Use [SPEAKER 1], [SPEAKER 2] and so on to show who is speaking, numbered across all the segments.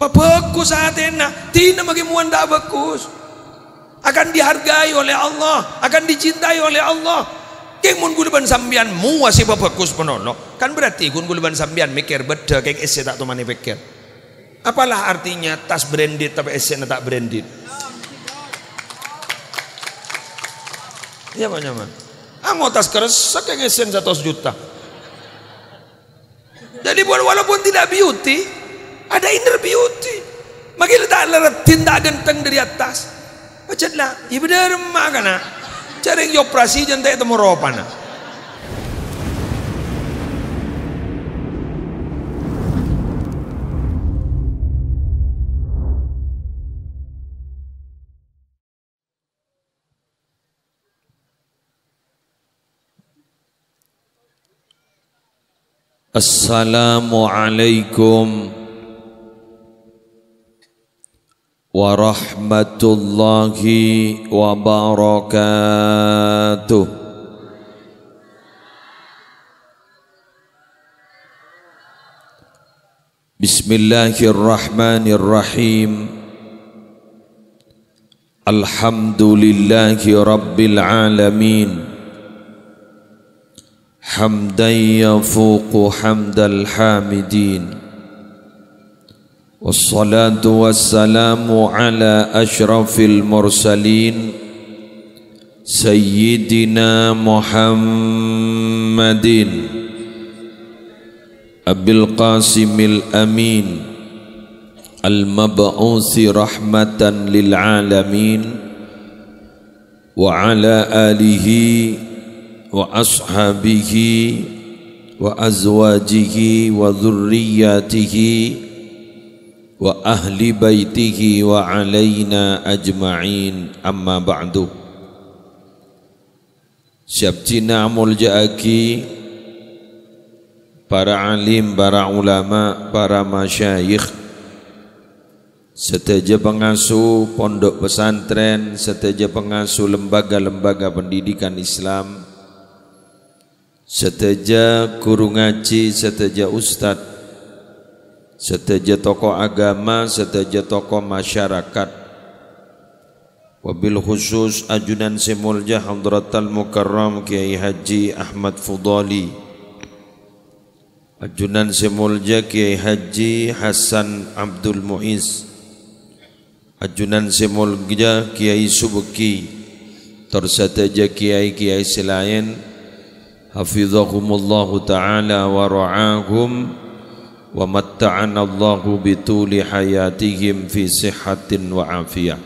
[SPEAKER 1] Bebeku saat enak, tidak bagaimana tidak bagus. Akan dihargai oleh Allah, akan dicintai oleh Allah. Keng guluban sambian mua si bebekus penono. Kan berarti kun guluban sambian mikir beda keng ese tak tumani pikir. Apalah artinya tas branded tapi ese tak branded. Iya pak nyaman. Ango ah, tas keresek keng esen 100 juta. Jadi walaupun tidak beauty, ada inner beauty. Magi letak tinta genteng dari atas. Pacet lah. Ibu ya derma kana. Cari operasi jentai temu ropana. Assalamualaikum ورحمة الله وبركاته بسم الله الرحمن الرحيم الحمد لله رب العالمين حمدا يفوق حمد الحامدين والصلاة والسلام على أشرف المرسلين سيدنا محمد أبي القاسم الأمين المبعوث رحمة للعالمين وعلى آله وأصحابه وأزواجه وذرياته wa ahli baitihi wa alaina ajma'in amma ba'du Siap muljaaki para alim, para ulama, para masyayikh seteja pengasuh pondok pesantren, seteja pengasuh lembaga-lembaga pendidikan Islam, seteja guru ngaji, seteja ustadz Setaja tokoh agama, setaja tokoh masyarakat Wabil khusus ajunan semulja Hadratal Mukarram Kiai Haji Ahmad Fudali Ajunan semulja Kiai Haji Hassan Abdul Muiz Ajunan semulja Kiai Subki Tersetaja Kiai-Kiai selain Hafizahumullahu ta'ala Hafizahumullahu ta'ala wa ra'ahum ومتعنا الله بطول حياتهم في صحة وعافية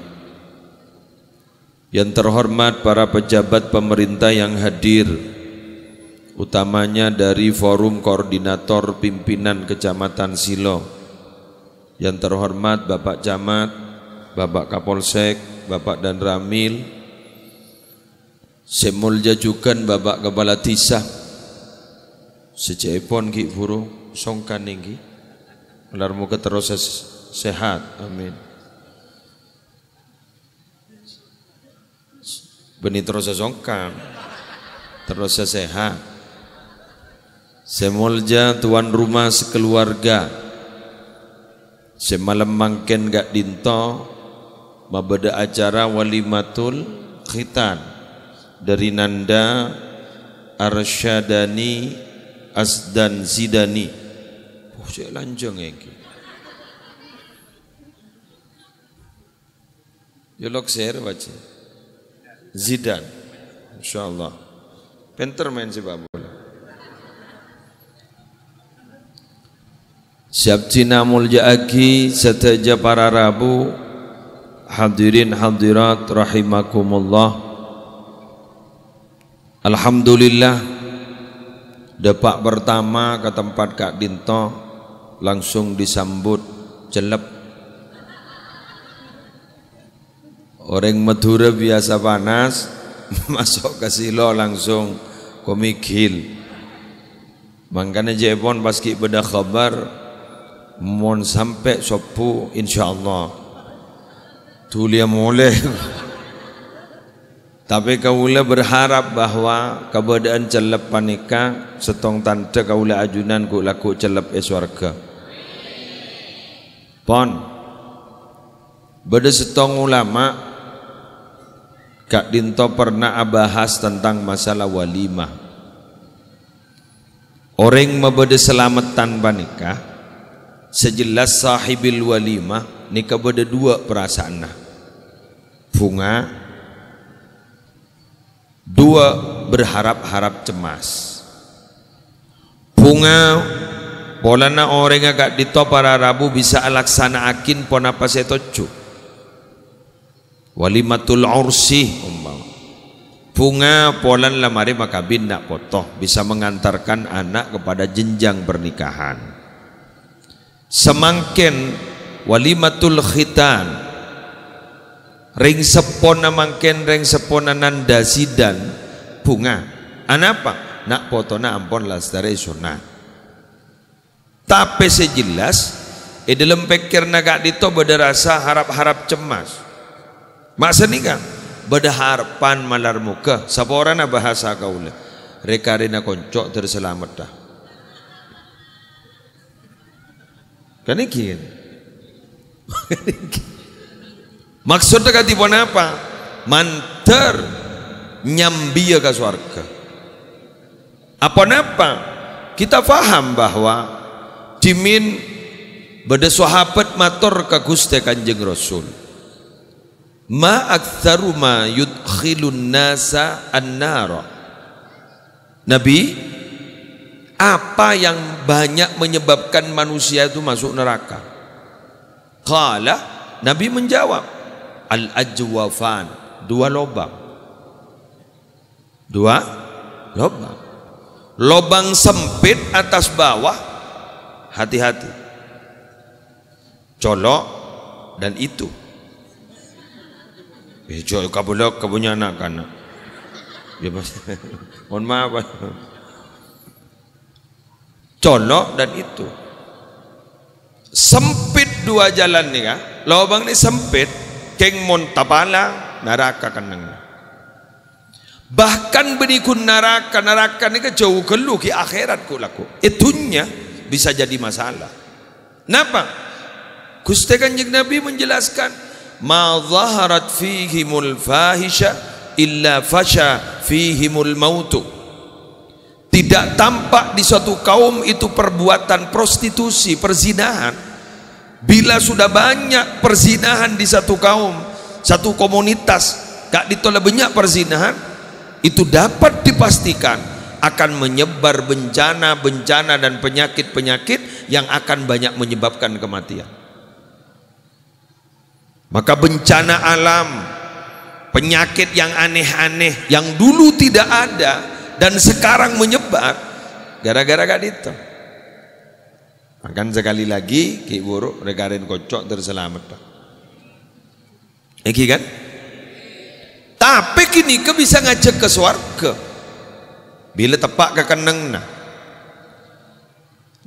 [SPEAKER 1] Yang terhormat para pejabat pemerintah yang hadir Utamanya dari Forum Koordinator Pimpinan Kecamatan Silo Yang terhormat Bapak Camat, Bapak Kapolsek, Bapak dan Ramil Semulja juga Bapak Kepala Tisah Secepon Ki Burung songkan ninggi Benar muka terus sehat Amin Beni terus songkan Terus sehat Semolja tuan rumah sekeluarga Semalam mangken gak dinto Mabeda acara walimatul khitan Dari Nanda Arsyadani Asdan Zidani sik lanjong iki. Yo ya, lokser wae. Zidane. Insyaallah. Pinter main sepak bola. Syabtina mulja aki setaja para rabu Hadirin hadirat rahimakumullah Alhamdulillah Depak pertama ke tempat Kak Dinto langsung disambut jelep orang Madura biasa panas masuk ke silo langsung komikil makanya jepon pas ki beda kabar mohon sampai sopu insyaallah tulia mulai Tapi kaula berharap bahwa keberadaan celep panika setong tanda kaula ajunan ku laku celep es warga. Pon. Beda setong ulama Kak Dinto pernah bahas tentang masalah walimah. Orang mabede selamat tanpa nikah, sejelas sahibil walimah, nikah beda dua perasaan. Nah. Bunga, dua berharap-harap cemas. Bunga polana orang agak dito para rabu bisa alaksana akin pon pona pasetocu walimatul ursi umpama bunga polan lamari maka bindak potoh bisa mengantarkan anak kepada jenjang pernikahan semangken walimatul khitan ring sepona mangken ring sepona nanda sidan bunga anapa nak potona ampon lastare sunnah tapi sejelas di dalam pikir naga dito beda rasa harap-harap cemas masa ni kan beda harapan malar muka sapa orang bahasa kaula reka rena koncok terselamat dah kan iki maksudnya katipun apa manter nyambia ke surga apa napa kita faham bahwa Jimin beda sahabat matur ke Gusti Kanjeng Rasul. Ma aktsaru ma yudkhilun nasa annara. Nabi, apa yang banyak menyebabkan manusia itu masuk neraka? Qala, Nabi menjawab, al-ajwafan, dua lobang. Dua lobang. Lobang sempit atas bawah hati-hati colok dan itu Bejo eh, kabulok kabunya anak kanak. Ya mas, mohon maaf. Colok dan itu sempit dua jalan nih kan. Ya. Lobang ini sempit, keng mon tapala neraka kanang. Bahkan berikut neraka neraka ini ke jauh kelu ke akhirat ku laku. Itunya bisa jadi masalah. Kenapa? Gusti Kanjeng Nabi menjelaskan, "Ma zaharat fihimul fahisha illa fasha fihimul mautu." Tidak tampak di suatu kaum itu perbuatan prostitusi, perzinahan. Bila sudah banyak perzinahan di satu kaum, satu komunitas, gak ditolak banyak perzinahan, itu dapat dipastikan akan menyebar bencana-bencana dan penyakit-penyakit yang akan banyak menyebabkan kematian. Maka bencana alam, penyakit yang aneh-aneh yang dulu tidak ada dan sekarang menyebar gara-gara gak itu. Akan sekali lagi ki buruk regarin kocok terselamat. Iki kan? Tapi kini ke bisa ngajak ke swarga bila tepak kekeneng nah.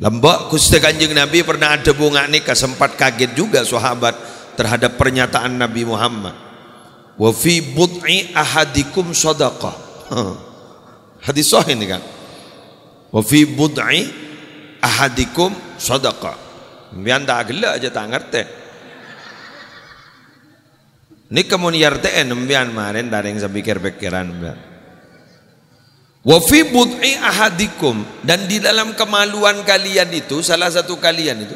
[SPEAKER 1] lembak kusti kanjeng Nabi pernah ada bunga nikah sempat kaget juga sahabat terhadap pernyataan Nabi Muhammad wa fi bud'i ahadikum sadaqah hadis sahih ini kan wa fi bud'i ahadikum sadaqah Biar tak gelak aja tak ngerti Ni kemun yarteen eh, biar marin daring sepikir pikiran biar. Wa fi bud'i ahadikum dan di dalam kemaluan kalian itu salah satu kalian itu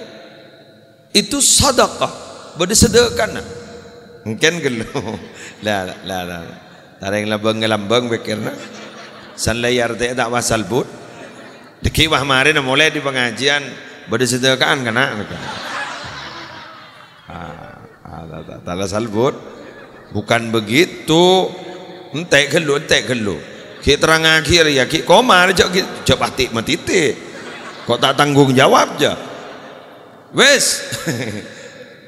[SPEAKER 1] itu sedekah, bersedekahna. Mungkin gelo. La la la. Tareng lambang-lambang pikirna. San layar teh tak wasal bud. Deki wah mari mulai di pengajian bersedekahan kena. Ah, ah, salah salbut. Bukan begitu. Entek gelo, entek gelo ki terang akhir ya ki koma jok ki jok pati kok tak tanggung jawab ja wes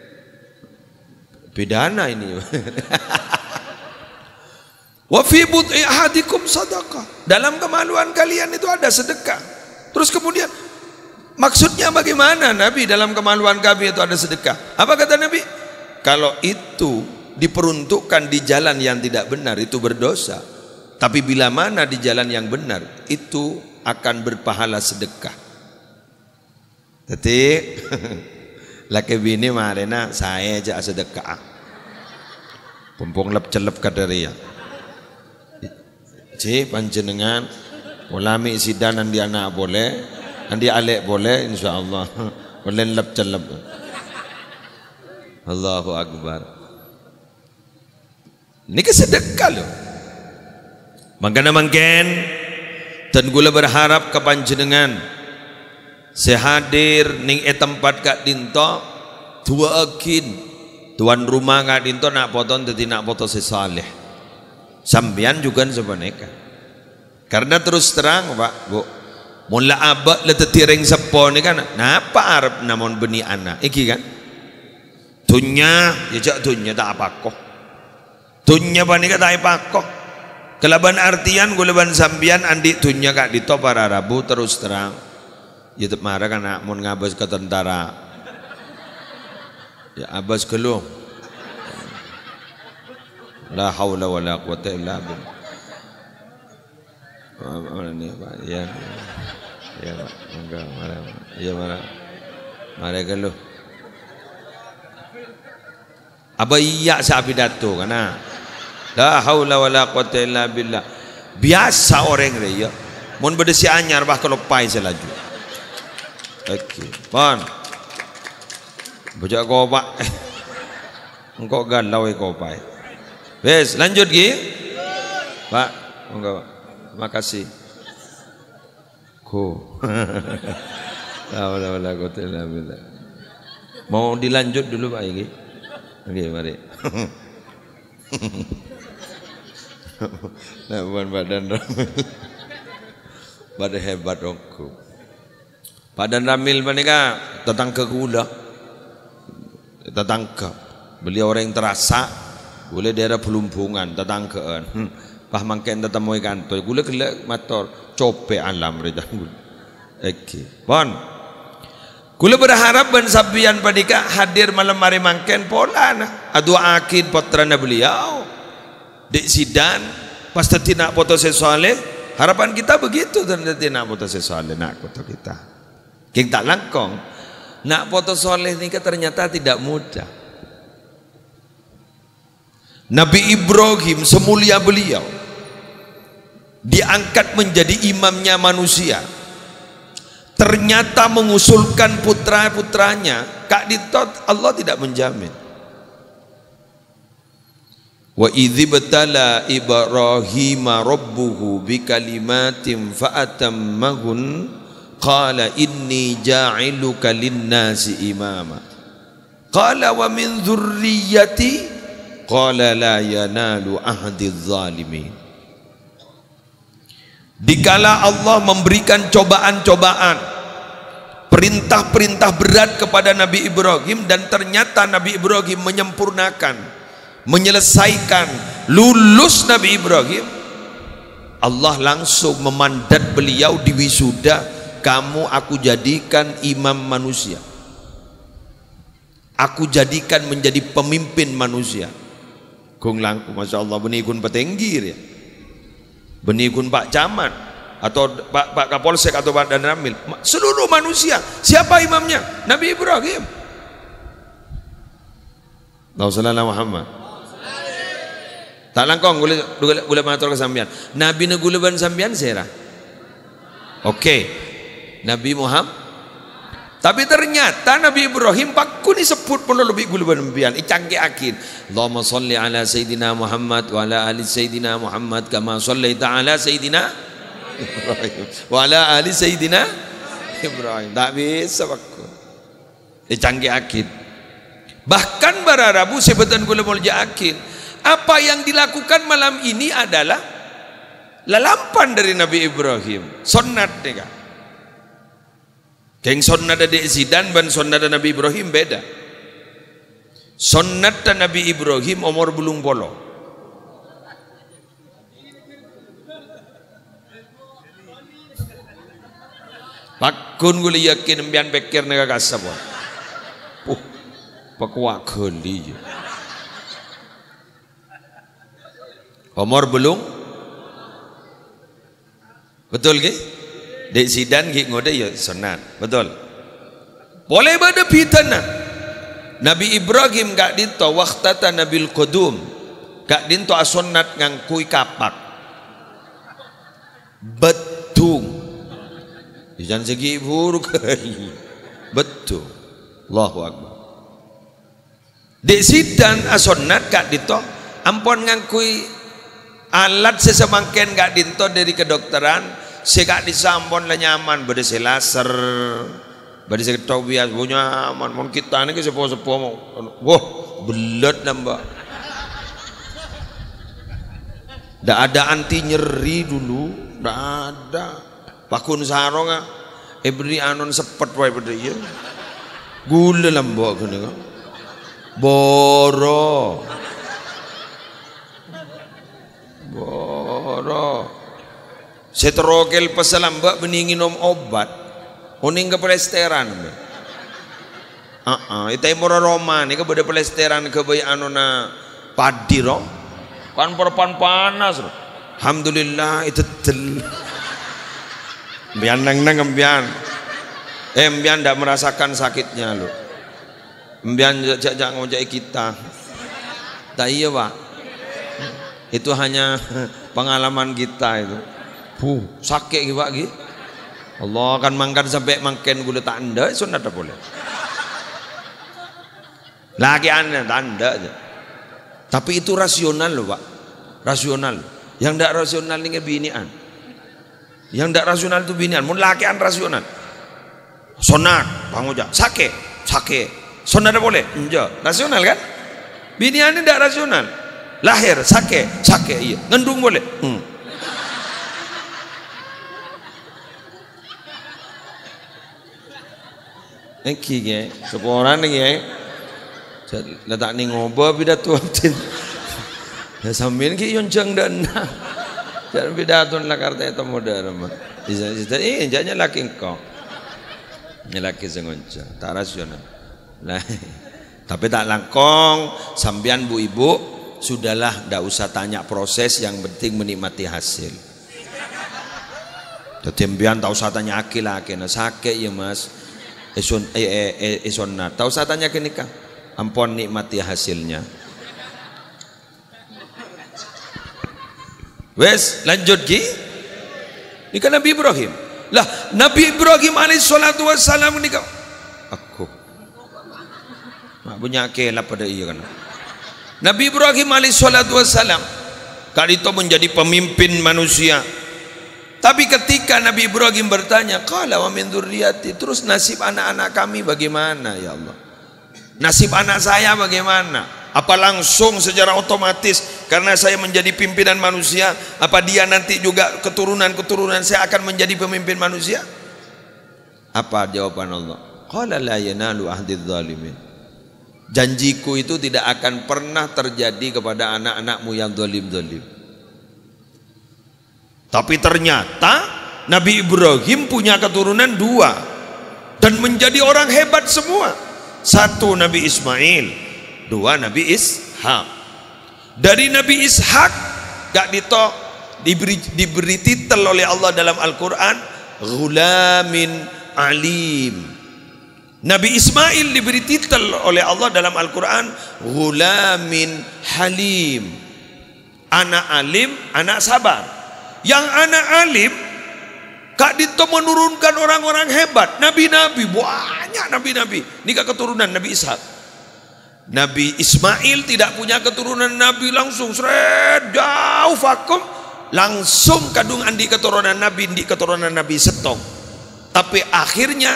[SPEAKER 1] pidana ini wa fi bud'i ahadikum sadaqah dalam kemaluan kalian itu ada sedekah terus kemudian maksudnya bagaimana Nabi dalam kemaluan kami itu ada sedekah apa kata Nabi kalau itu diperuntukkan di jalan yang tidak benar itu berdosa tapi bila mana di jalan yang benar, itu akan berpahala sedekah. Detik. Laki bini marena saya aja sedekah. Pumpung lep celep kadaria. Cik panjenengan ulami sidanan di anak boleh, andi alek boleh insyaallah. Boleh lep celep. Allahu akbar. Ini kesedekah loh. Mangkana mangken dan gula berharap ke panjenengan sehadir ning e tempat kak dinto dua akin tuan rumah kak dinto nak poton jadi nak foto sesaleh, sambian juga sebenarnya karena terus terang pak bu mula abak le tetiring sepo ni kan napa arab namun beni anak iki kan tunya, ya jak tak apa kok dunya panika tak apa kok kelaban artian kelaban sambian andi tunya kak dito para rabu terus terang ya marah kan mun ngabas ke tentara ya abas keluh la haula wala quwata illa billah ya ya enggak marah ya marah marah keluh apa iya sapi datu kana La haula wala quwata illa billah. Biasa orang raya. Mun beda si anyar bah kalau pai selaju. Okey. Pon. Bojak kau pak. Engkau galau kau pai. Wes, lanjut gi. Pak, enggak Pak. Terima kasih. Go. La haula wala quwata illa billah. Mau dilanjut dulu Pak ini, Oke, mari. nah, bukan badan ramil. Pada hebat aku. Badan ramil mereka tetangga kula. Tetangga. Beliau orang yang terasa. Boleh daerah pelumpungan, tetanggaan. Hmm. Pah mangkain tetemui kantor. Gula gula motor. Copek alam mereka. Oke, Bon. Kula berharap ban sabian padika hadir malam hari mangken pola na. Adu akid potrana beliau. Dek sidan pasti tidak foto sesuale. Harapan kita begitu dan tidak foto sesuale nak foto kita. King tak langkong. Nak foto soleh ini ternyata tidak mudah. Nabi Ibrahim semulia beliau diangkat menjadi imamnya manusia ternyata mengusulkan putra-putranya, Kak ditot Allah tidak menjamin. Wa idzi batala Ibrahim rabbuhu bi kalimatin fa atammahun qala inni ja'iluka lin-nasi imama qala wa min dhurriyyati qala la yanalu ahdi adh-dhalimin Dikala Allah memberikan cobaan-cobaan perintah-perintah berat kepada Nabi Ibrahim dan ternyata Nabi Ibrahim menyempurnakan menyelesaikan lulus Nabi Ibrahim Allah langsung memandat beliau di wisuda kamu aku jadikan imam manusia aku jadikan menjadi pemimpin manusia Kung langku Masya Allah benikun petenggir ya benikun Pak Camat atau Pak, Pak Kapolsek atau Pak Danramil seluruh manusia siapa imamnya Nabi Ibrahim Rasulullah Muhammad tak langkong gula gula gula matur ke sampean Nabi ne gula ban sampean sera oke Nabi Muhammad tapi ternyata Nabi Ibrahim pakku ni sebut pun lebih guluban Sambian Icangke akin. Allahumma salli ala Sayyidina Muhammad wa ala ali Sayyidina Muhammad kama salli ta'ala Sayyidina Muhammad.
[SPEAKER 2] Ibrahim
[SPEAKER 1] wa ali sayyidina Ibrahim tak bisa waktu canggih akid bahkan para rabu sebetulnya kula mulja akid apa yang dilakukan malam ini adalah lalapan dari Nabi Ibrahim sunnat nih Keng sunnat dari Zidan ban sunnat Nabi Ibrahim beda. Sunnat Nabi Ibrahim umur belum bolong. Pakun gula yakin mbian pikir nega kasa buat. Puh, pakuak geli. Umur belum? Betul ke? Dek sidan gik ngode ya sunat. Betul. Boleh bade pitana. Nabi Ibrahim gak dinto waktu waktata Nabil Qudum. Gak dinto asonat ngangkui kapak. Betung. Jangan segi buruk. Betul. Allahu Akbar. Di sidan asonat kak dito ampun ngangkui alat sesemangken kak dito dari kedokteran sekak disampun lah nyaman berisi laser berisi se tobias bu nyaman mau kita niki sepo-sepo mau wah belet nambah Tidak ada anti nyeri dulu, tidak ada. Bakun sarong ah. Ibni anon sepet wae pada iya. Gula lembok kene kok. Boro. Boro. Setrokil pesalam mbak beningin om obat. Oning ke pelesteran. Ah, itu moro Roma nih ke beda pelesteran ke bayi anona padiro. Kan perpan panas. Alhamdulillah itu tel. Embian neng neng embian. Eh embian tidak merasakan sakitnya lo. Embian jak jak ngojek kita. Tak iya pak. Itu hanya pengalaman kita itu. Huh, sakit gitu pak gitu. Allah akan mangkat sampai makan gula tanda itu tak boleh. Lagi aneh tanda aja. Tapi itu rasional loh pak. Rasional. Yang tidak rasional ini binian. Yang tidak rasional itu binian. Mun an rasional. Sonak Bang Uja. Sake, sake. ada boleh? Enggak. Rasional kan? Biniannya tidak rasional. Lahir, sake, sake. Iya. Ngendung boleh? Hmm. Iki ge, sekoran iki ya. Letak ni ngobrol pidatua. Ya sambil ki yonjang dan jangan pidatun lah karta itu modern bisa cerita eh jangan laki engkau laki sengonca tak rasional lah tapi tak langkong sambian bu ibu sudahlah tidak usah tanya proses yang penting menikmati hasil Tetembian tak usah tanya akil laki nah, sakit ya mas eson eh, eh, eh, esonna tak usah tanya ke nikah ampun nikmati hasilnya Wes lanjut ki. Ini kan Nabi Ibrahim. Lah Nabi Ibrahim alaihi salatu wasalam ni kau. Aku. Mak punya akil lah pada iya kan. Nabi Ibrahim alaihi salatu wasalam kali itu menjadi pemimpin manusia. Tapi ketika Nabi Ibrahim bertanya, "Qala wa min dhurriyyati?" Terus nasib anak-anak kami bagaimana ya Allah? Nasib anak saya bagaimana? apa langsung secara otomatis karena saya menjadi pimpinan manusia apa dia nanti juga keturunan-keturunan saya akan menjadi pemimpin manusia apa jawaban Allah qala la yanalu ahdi zalimin janjiku itu tidak akan pernah terjadi kepada anak-anakmu yang zalim-zalim tapi ternyata Nabi Ibrahim punya keturunan dua dan menjadi orang hebat semua satu Nabi Ismail dua Nabi Ishak dari Nabi Ishak gak dito diberi, diberi titel oleh Allah dalam Al-Quran Gulamin Alim Nabi Ismail diberi titel oleh Allah dalam Al-Quran Gulamin Halim anak alim, anak sabar yang anak alim Kak Dito menurunkan orang-orang hebat Nabi-Nabi, banyak Nabi-Nabi Ini gak keturunan Nabi Ishak Nabi Ismail tidak punya keturunan Nabi langsung seret jauh vakum langsung kandung andi keturunan Nabi di keturunan Nabi Setong tapi akhirnya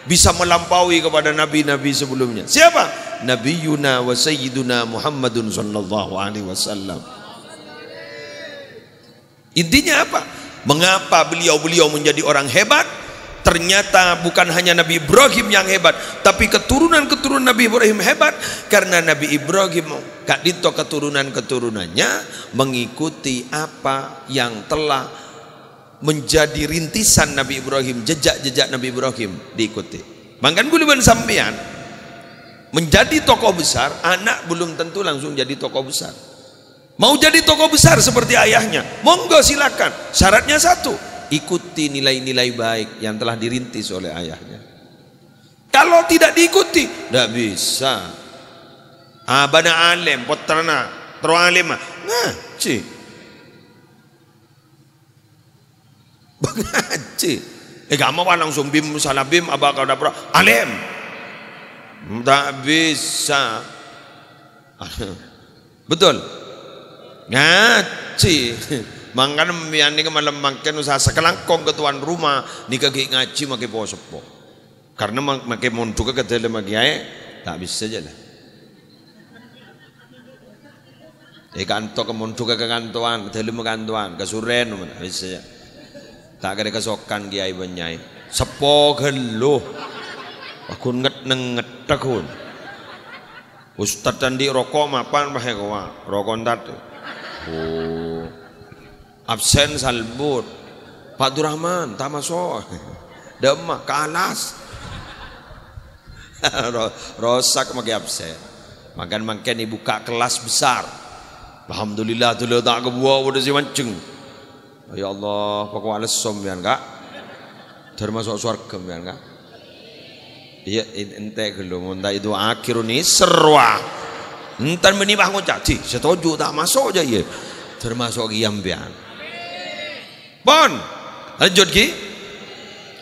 [SPEAKER 1] bisa melampaui kepada nabi-nabi sebelumnya siapa Nabi Yuna wa sayyiduna Muhammadun sallallahu alaihi wasallam intinya apa mengapa beliau-beliau menjadi orang hebat ternyata bukan hanya Nabi Ibrahim yang hebat tapi keturunan-keturunan Nabi Ibrahim hebat karena Nabi Ibrahim gak dito keturunan-keturunannya mengikuti apa yang telah menjadi rintisan Nabi Ibrahim jejak-jejak Nabi Ibrahim diikuti bahkan guliban sampean menjadi tokoh besar anak belum tentu langsung jadi tokoh besar mau jadi tokoh besar seperti ayahnya monggo silakan syaratnya satu ikuti nilai-nilai baik yang telah dirintis oleh ayahnya. Kalau tidak diikuti, tidak bisa. Abana alim, putrana, tro alim, ngaji. Ngaji. Eh gama pa langsung bim salah bim abah kau dapur alim. tidak bisa. Betul. Ngaji mangkan mian ni malam mangkan usaha sekelangkong ke tuan rumah ni kaki ngaji maki poso karena maki montu ke kedele maki tak bisa je lah Eh kanto ke montu ke kantuan kedele me kantoan, ke suren mana bisa je. Tak ada kesokan kiai banyai. Sepo geluh. Aku nget nenget takun. Ustaz tandi rokok mapan pahe kowa, rokok ntat. Oh absen salbut Pak Durrahman masuk, demah kanas rosak magi absen makan makan dibuka kelas besar Alhamdulillah tu tak kebuah udah si mancing Ya Allah pokok alesom sombian kak, termasuk suar ya kak, Iya ente gelum entah itu akhiruni serwa. Entar menibah kau jadi setuju tak masuk aja ya. Termasuk kiambian. Pon. Lanjut ki.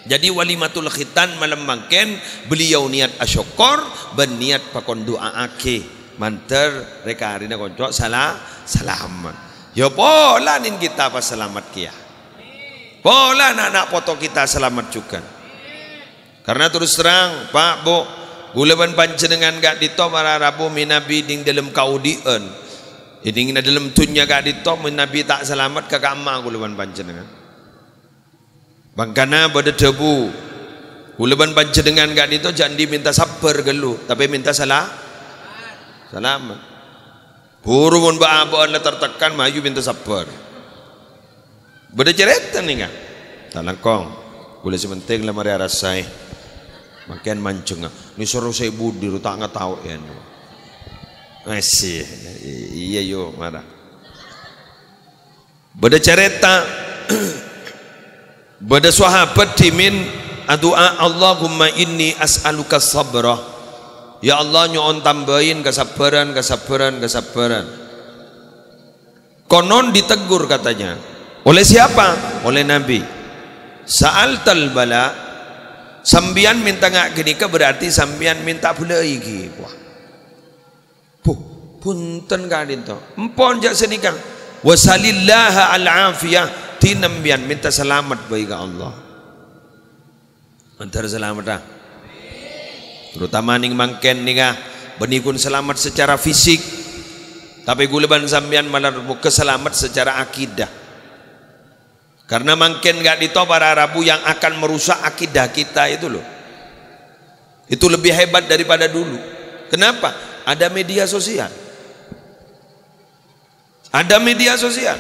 [SPEAKER 1] Jadi walimatul khitan malam mangken beliau niat asyokor berniat pakon doa ake manter reka harina konco salah salaman. Yo ya, polanin kita apa selamat kia. Ya? Pola anak-anak foto kita selamat juga. Karena terus terang Pak Bu Gulaban panjenengan gak dito para Rabu minabi ding dalam kaudien ini ngina dalam tunya kak ditok Nabi tak selamat kakak kamar kuluan panjenengan. Bangkana pada debu. Kuluan panjenengan kak ditok jangan diminta sabar gelu, tapi minta salah. Selamat. Buru mun ba'abon la tertekan maju minta sabar. Beda cerita nih kak. Talangkong. Boleh sementing lah mari rasai. Makian mancung. Ni suruh saya budir tak ngatau ya masih eh, iya yo marah beda cerita beda sahabat dimin adua Allahumma inni as'aluka sabra ya Allah nyuon tambahin kesabaran kesabaran kesabaran konon ditegur katanya oleh siapa oleh nabi sa'al bala sambian minta ngak gini berarti sambian minta boleh iki wah Puh, punten kadinten. Empon jak senikal. Wasalillah al-afiyah tinembian minta selamat bagi Allah. Antar selamat dah. Terutama ning mangken nikah benikun selamat secara fisik tapi guleban sambian malah keselamat secara akidah karena mangken gak dito para rabu yang akan merusak akidah kita itu loh itu lebih hebat daripada dulu kenapa ada media sosial ada media sosial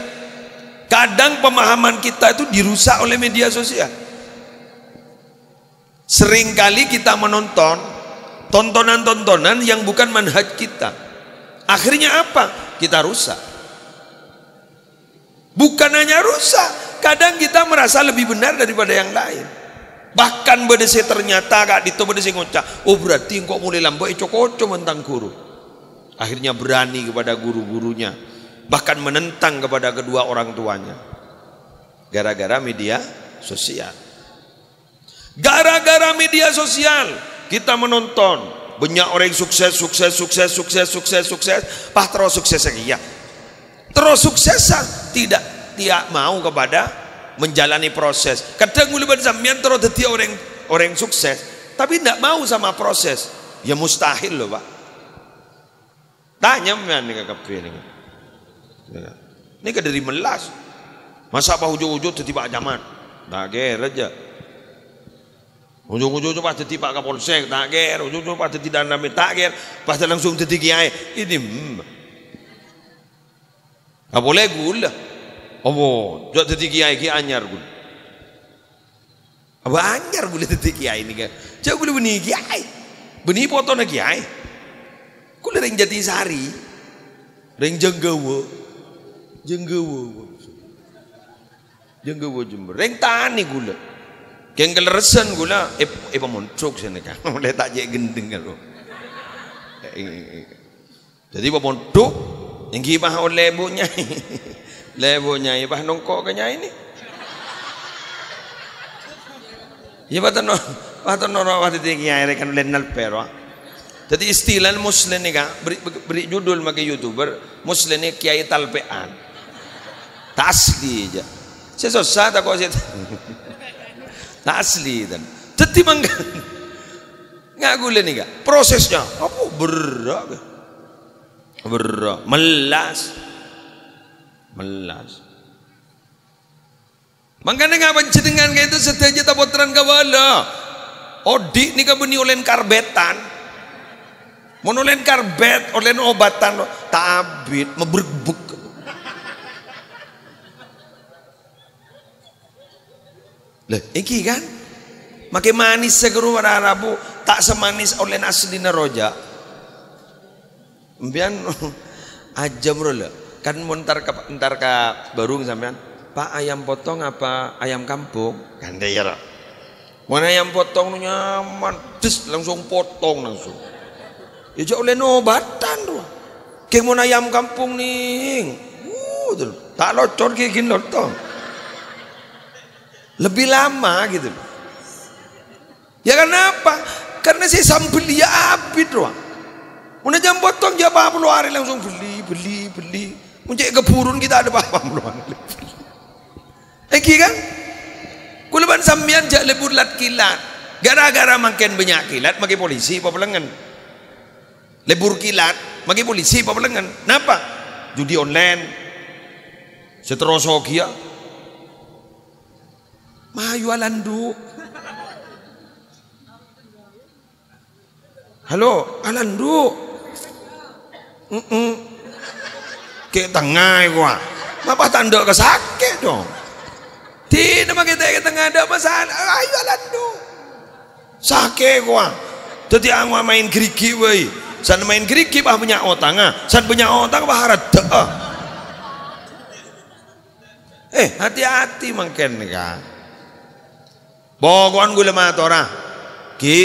[SPEAKER 1] kadang pemahaman kita itu dirusak oleh media sosial seringkali kita menonton tontonan-tontonan yang bukan manhaj kita akhirnya apa? kita rusak bukan hanya rusak kadang kita merasa lebih benar daripada yang lain bahkan berdesi ternyata gak itu desi ngocak oh berarti kok mulai lambai kocok mentang guru akhirnya berani kepada guru-gurunya bahkan menentang kepada kedua orang tuanya gara-gara media sosial gara-gara media sosial kita menonton banyak orang yang sukses sukses sukses sukses sukses sukses pah terus sukses iya ya terus sukses tidak tidak mau kepada menjalani proses kadang gula sampean terus hati orang orang sukses tapi tidak mau sama proses ya mustahil loh pak tanya man nih kabeh ini ini kan dari melas masa apa ujung-ujung jadi pak zaman tak kira ya. aja Ujung-ujung coba jadi Pak Kapolsek, tak ger. Ujung-ujung pas jadi Danamit, tak ger. Pas langsung jadi Kiai, ini. Hmm. Gak boleh gula. Apa? Jok dadi kiai ki anyar ku. Apa anyar boleh dadi kiai niki? Jok boleh beni kiai. Beni potone kiai. Kula ring jati sari. Ring jenggawa. Jenggawa. Jenggawa Jember. Ring tani kula. Keng keleresen kula eh eh pamoncok sene ka. Mulai tak jek gendeng karo. Jadi eh, eh, eh. pamoncok yang kipah oleh bunyai. Lebo nyai bah nongko ke nyai ni. Ya bata no bata no no bata tiki nyai rekan pero. Jadi istilah muslim ni kan beri, beri judul bagi youtuber muslim ni kiai talpean. Tasli aja. Saya susah tak kau Tasli dan tetapi mangga nggak gula nih kak. prosesnya apa Berag, berag, melas Melas. Makanya ngapa jenengan kayak itu setuju tapotran kawala. Odi nih kabeni ulen karbetan. Monolen karbet, ulen obatan tabit, meberbuk. Lah, iki kan Makai manis segeru pada Arabu tak semanis olen asli roja. Mbian ajam rola kan muntar ke entar ke barung sampean pak ayam potong apa ayam kampung kan ya mana ayam potong nyaman terus langsung potong langsung ya jauh oleh obatan tuh kayak mana ayam kampung nih uh, tak locor kayak gini lontong lebih lama gitu ya kenapa karena saya sambil dia ya abid doang Mana jam potong dia apa ya, puluh hari langsung beli beli beli Mencik keburun kita ada paham luan. Iki kan? kuleban sambian jak lebur lat kilat. Gara-gara makin banyak kilat, maki polisi apa Lebur kilat, maki polisi apa pelengan? Napa? Judi online. Seteroso kia. Mayu alandu. Halo, alandu. Mm -mm titik tengah gua, ah. apa tanduk ke sakit dong. Tidak kita titik tengah ada masalah. Ayo landu. Sakit gua. ah. Dadi aku main gerigi woi San main gerigi pah punya otak ah. San punya otak pah ah. Eh, hati-hati mangken kan. Bokoan gula mata orang, Ki,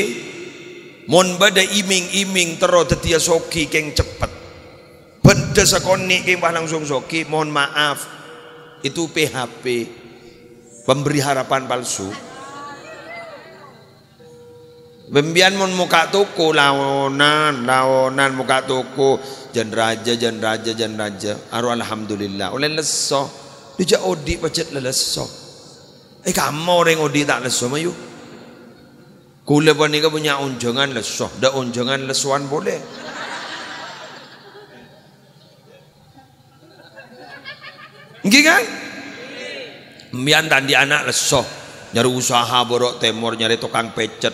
[SPEAKER 1] mon bada iming-iming terus tetia soki keng cepet benda sekoni ki langsung zoki mohon maaf itu PHP pemberi harapan palsu Bembian mun muka toko laonan laonan muka toko jan raja jan raja jan raja aru alhamdulillah oleh leso dijak odi pacet leso eh kamu orang odi tak leso mayu kula panika punya onjongan leso dah onjongan lesuan boleh Nggih kan? Mian tadi anak lesoh nyari usaha borok temor nyari tukang pecet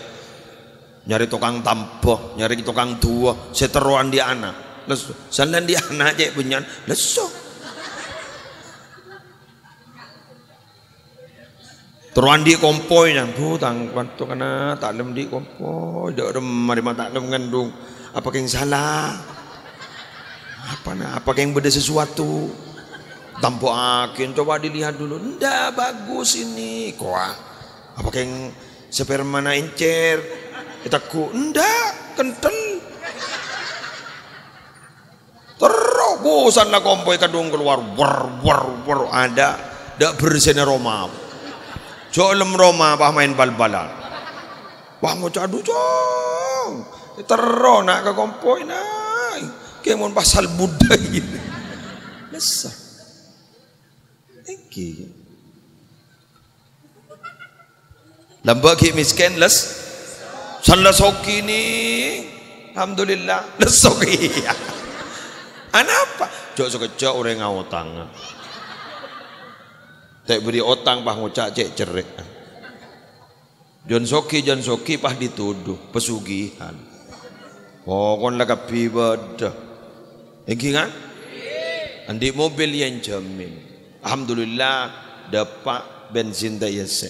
[SPEAKER 1] nyari tukang tampoh nyari tukang tua seteruan di anak lesoh sandan di anak aja punya lesoh Teruan di kompoi nang bu tang tu kena lem di kompoi dak mari mata lem ngandung apa yang salah apa nah apa yang beda sesuatu tampoakin coba dilihat dulu ndak bagus ini kok ah? apa yang sperma na encer kita ku ndak kental terobosan na kompoi kadung keluar war war war ada ndak bersene Roma jolem Roma bah main bal-balan wah mau cadu jong terona ke kompoi na kemun pasal budaya besar iki lah mbok miskin les selesoki ni alhamdulillah lesoki ya anapa jok sekejak mau ngawotang tak beri otang pah ngucak cek cerik John Soki John Soki pah dituduh pesugihan oh kon lagi bibadah iki kan iya. Andi mobil yang jamin Alhamdulillah dapat bensin tak se.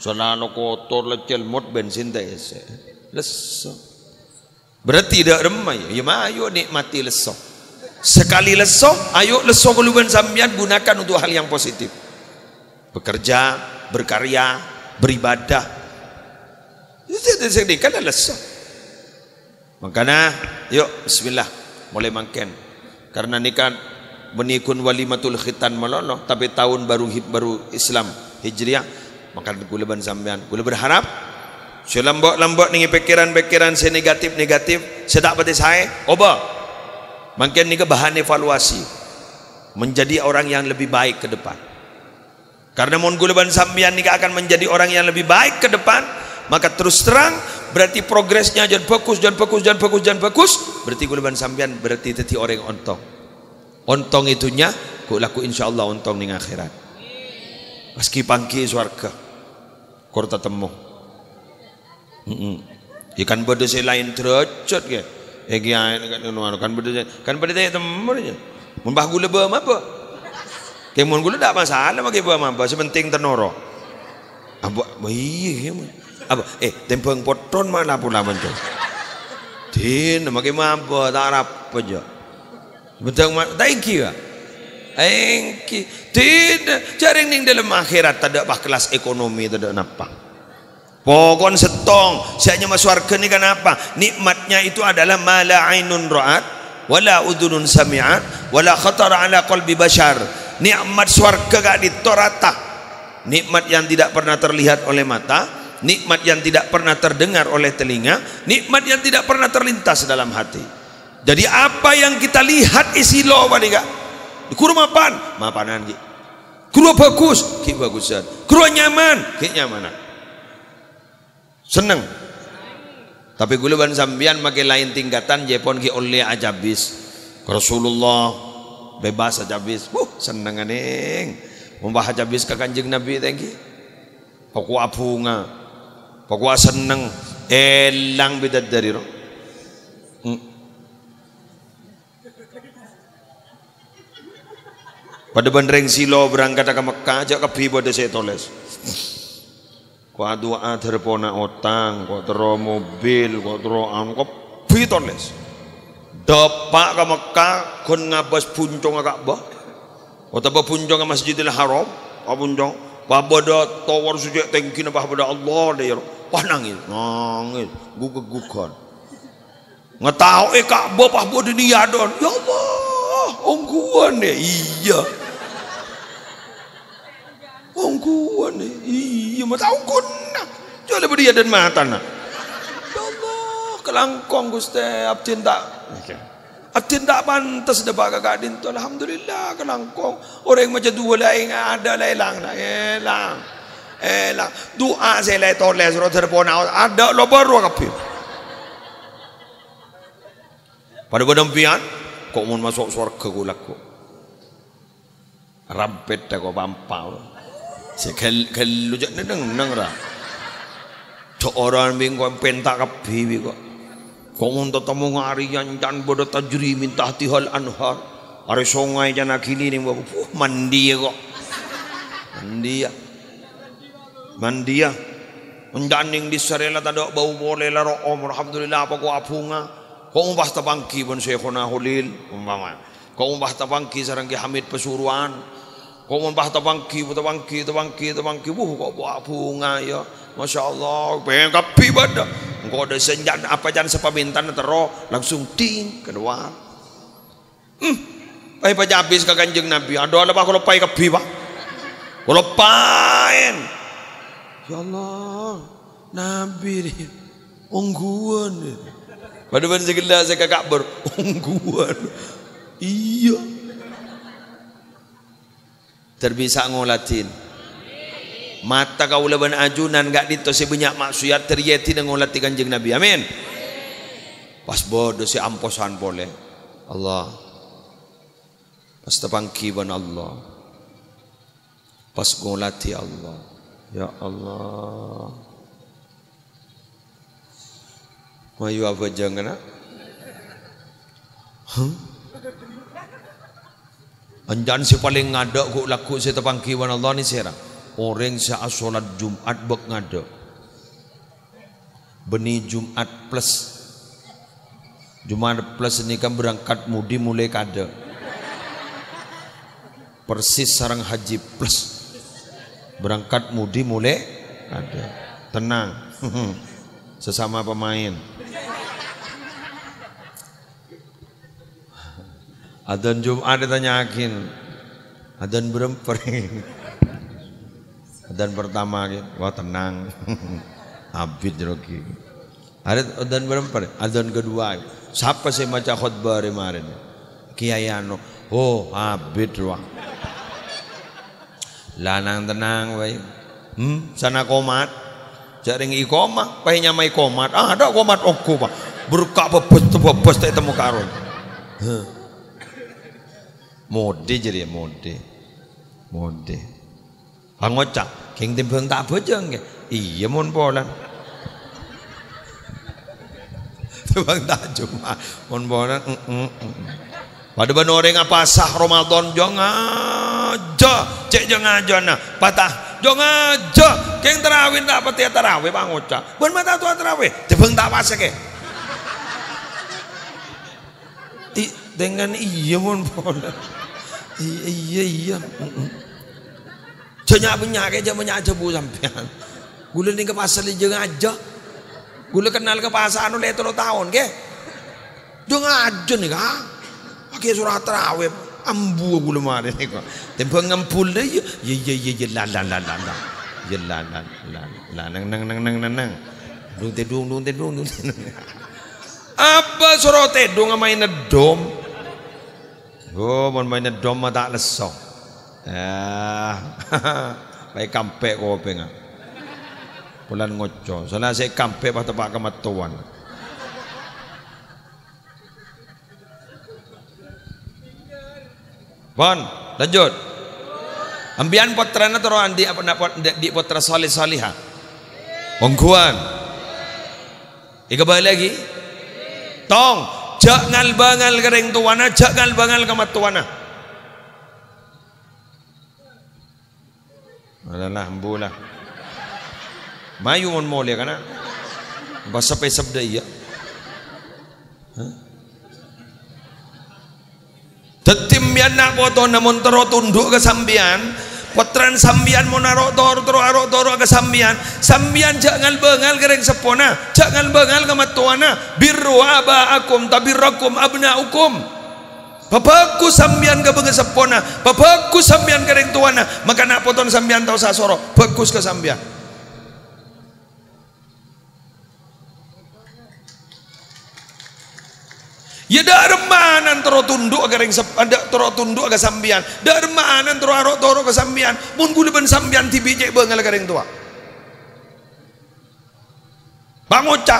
[SPEAKER 1] Senano anu kotor lecel mot bensin tak se Lesok. Berarti dak remai. Ya ayo nikmati lesok. Sekali lesok, ayo lesok keluhan sambian gunakan untuk hal yang positif. Bekerja, berkarya, beribadah. Itu sedikit kan lesok. Makanya, yuk bismillah mulai makan. Karena ini kan menikun walimatul khitan melono tapi tahun baru baru Islam Hijriah maka guleban ban sampean kula berharap selambok-lambok ning pikiran-pikiran saya negatif-negatif sedak pati saya oba mungkin ni bahan evaluasi menjadi orang yang lebih baik ke depan karena mon guleban ban sampean ni akan menjadi orang yang lebih baik ke depan maka terus terang berarti progresnya jangan fokus jangan fokus jangan fokus jangan fokus berarti guleban ban sampean berarti teti orang ontong ontong itunya ku laku insyaallah ontong ning akhirat meski pangki swarga kur tetemu mm -mm. Ya ikan bodoh lain ya ya Egi anu, kan berdaya kan berdaya temurnya. Membah gula bawa apa? Kemun gula tak masalah pakai bawa apa. Sementing ternoro Apa? Iya Apa? Eh tempeng poton mana pula bentuk. Tin, pakai apa? Tak apa aja. Betul thank you. Thank you. Tidak jaring ning dalam akhirat tidak bah kelas ekonomi tidak napa. Pokon setong, saya masuk warga ni kan apa Nikmatnya itu adalah ainun roat, wala udunun sami'at wala khatar ala qalbi bashar. Nikmat swarga gak ditorata. Nikmat yang tidak pernah terlihat oleh mata, nikmat yang tidak pernah terdengar oleh telinga, nikmat yang tidak pernah terlintas dalam hati jadi apa yang kita lihat isi lo gak? kuru mapan mapanan ki kuru bagus ki bagusan kuru nyaman ki nyamanan seneng tapi gula ban sambian makin lain tingkatan jepon ki oleh ajabis Rasulullah bebas ajabis uh seneng aneng membah ajabis ke kanjeng Nabi tengki. pokok apunga pokok seneng elang bidat dari roh Pada bandreng silo berangkat ke Mekah aja kebi pada saya toles. Kau adu ader pona otang, kau tero mobil, kau tero anu, kau bi toles. Dapak ke Mekah, kau ngabas puncung ke Ka'bah. Kau tapa puncung ke Masjidil Haram, kau puncung. Kau pada tawar sujak tengki nabah pada Allah deh. Wah nangis, nangis, guguk Ngetahui Ngetau eh Ka'bah pah bodoh niadon, ya Allah. Wong gua ni iya. Wong gua ni iya mata wong kuna. Jual lah beri dan mata na. Ya Allah kelangkong gusti abdin tak. Abdin tak pantas dapat kakak din tu. Alhamdulillah kelangkong. Orang macam dua lain ada lain lang nak. Lah. Elang. Elang. Doa saya lain tol lain suruh Ada lo lah, baru kapil. Pada gua dempian kok mun masuk surga ku lekuk. Rampet tak kok pampau. Si gel lujak neng neng ra. Cok orang bing kok pentak kebi bi kok. Kok mun tetemu ngarian jan bodo tajri minta tihal anhar. Are sungai jan akili ning bapu puh mandi ya kok. Mandi ya. Mandi ya. Undaning di sarela tadok bau boleh la ro om alhamdulillah apa ku apunga. Kau umbah tapangki pun Syekhona Hulil umpama. Kau umbah tapangki sarang Ki Hamid Pesuruan. Kau umbah tapangki, tapangki, tapangki, tapangki. Wuh, kau buah bunga ya. Masya Allah, pengen kapi pada. Engkau ada senjan apa jan sepamintan tero langsung ting keluar. Hmm, pai pada habis ke kanjeng Nabi. Ada apa kalau pai kapi pak? Kalau pain, ya Allah, Nabi ungguan. Pada ben saya kakak ber ungguan. Iya. Terbisa ngolatin. Mata kau leban ajunan gak dito banyak maksiat terjadi dengan ngolati kanjeng Nabi. Amin. Pas bodoh si amposan boleh. Allah. Pas tepangkiban Allah. Pas ngolati Allah. Ya Allah. Mayu apa jangan Huh? Anjan si paling ngadok kok laku si kiwan Allah ni serang. Orang saat sholat Jumat bek ngadok. Beni Jumat plus. Jumat plus ini kan berangkat mudi mulai kada. Persis sarang haji plus. Berangkat mudi mulai kada. Tenang. Sesama pemain. Adan Jumat ditanyakin. Adzan beremper. Adan pertama gitu. Wah tenang. Abid roki. Ada adzan beremper. kedua. Siapa sih maca khutbah kemarin? Kiai anu. Oh, abid wah. Lanang tenang wae. Hmm, sana komat. Jaring ikomah, pahinya mai komat. Ah, ada komat oku, Pak. Berkah bebes bebes tak temu karun. Huh mode jadi ya, mode mode Bang Ocak king timbang tak bojong ya iya mun polan timbang tak cuma mun polan pada mm, mm, mm. ban orang apa sah Ramadan jangan aja cek jangan aja nah patah jong aja king terawih tak peti ya, terawih Bang Ocak bun mata tua terawih timbang tak pasake dengan iya pun boleh iya iya iya jangan aja jangan aja bu sampean gula ni ke pasar ni jangan aja gula kenal ke pasar anu leh tolo tahun ke jangan aja nih kak, pakai surat terawih ambu gula mari nih kah tempat ngempul dia iya iya iya iya, la la la la la ya la la la la neng neng, nang nang nang nang dung tedung dung tedung dung apa surat tedung sama ini dom Go mon main dom tak lesong. Ah. Baik kampek kau penga. pulang ngoco. Soalnya saya kampek pada tepak kematuan. Bon, lanjut. Ambian potrana toro andi apa nak di potra salih saliha. Ongkuan. Iga balik lagi. Tong, Jangan bangal kering tuana jangan bangal kamat tuana Alalah ambula mayu mon mole ya kana basa pe sabda iya Tetim bian nak foto namun terotunduk kesambian Potran sambian mau narok dor dor arok dor aga sambian sambian jangan bengal gereng sepona jangan bengal kama tuana birru aba akum tabirakum abna ukum Bapakku sambian ke bengal sepona Bapakku sambian gereng tuana maka nak potong sambian tau sasoro bagus ke sambian Ya darmanan toro tunduk yang ada toro tunduk sambian. Darmanan toro arok toro ke sambian. Mun ku leben sambian tibijek beungal garing tua. Bang oca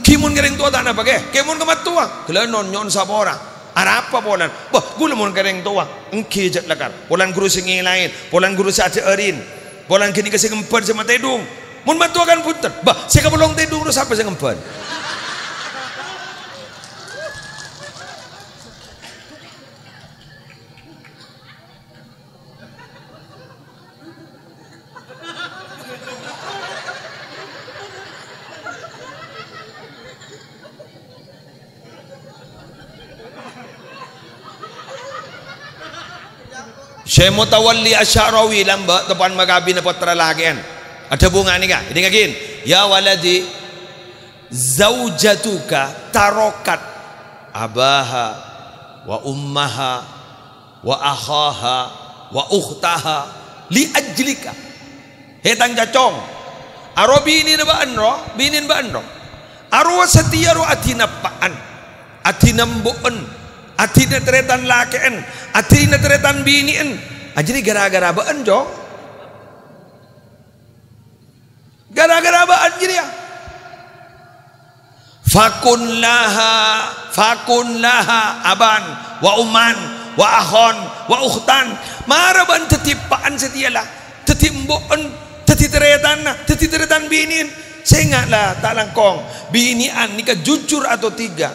[SPEAKER 1] Kimun garing tua tanah pakai. Kimun kemat tua. Kelenon nyon sabora. Arapa polan. Bah, gula mun garing tua. Engki jat lakar. Polan guru singi lain. Polan guru saja erin. Polan kini kasih kempen sama tedung. Mun matua kan puter. Bah, saya kebelong tedung terus apa saya kempen. Syekh Mutawalli Asy'arawi lamba depan magabi na potra Ada bunga ni kah? Dengakin. Ya waladi zaujatuka tarokat abaha wa ummaha wa akhaha wa ukhtaha li ajlika. Hetang jacong. Aro ini na ba anro? Binin ba anro? arwa setia ro atinapaan. Atinambuan. Atinambuan Ati na tretan lakeen, ati na tretan Ah, jadi gara-gara beun gara-gara beun jadi ya fakun laha fakun laha aban wa uman wa ahon wa ukhtan maraban tetipaan setialah tetimboan tetiteretan tetiteretan binin sengatlah tak langkong binian nikah jujur atau tiga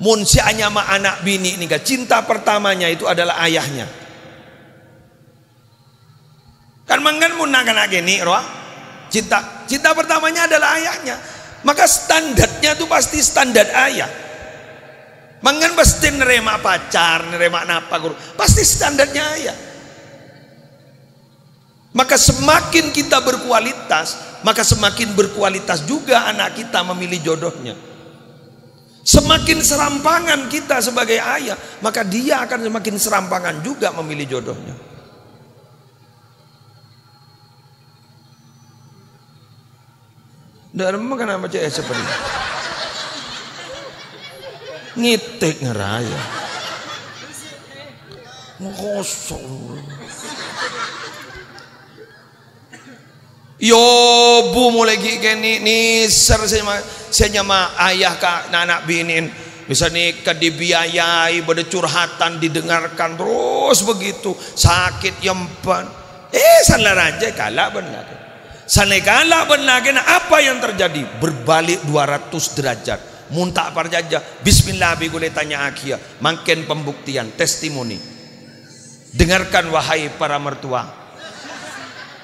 [SPEAKER 1] mun si anyama anak bini nikah cinta pertamanya itu adalah ayahnya Kan mangan munakan ageni roh. Cinta cinta pertamanya adalah ayahnya. Maka standarnya itu pasti standar ayah. Mangan pasti nerima pacar, nerima napa guru. Pasti standarnya ayah. Maka semakin kita berkualitas, maka semakin berkualitas juga anak kita memilih jodohnya. Semakin serampangan kita sebagai ayah, maka dia akan semakin serampangan juga memilih jodohnya. Darem kenapa cek seperti ngitik ngeraya ngosong yo bu mulai gini nisar saya nyama ayah kak anak binin bisa nikah dibiayai berdecurhatan didengarkan terus begitu sakit yempan eh salah raja kalah benar Sanekala benagena apa yang terjadi? Berbalik 200 derajat. Muntah parjaja. Bismillah bi tanya akhir. Makin pembuktian, testimoni. Dengarkan wahai para mertua.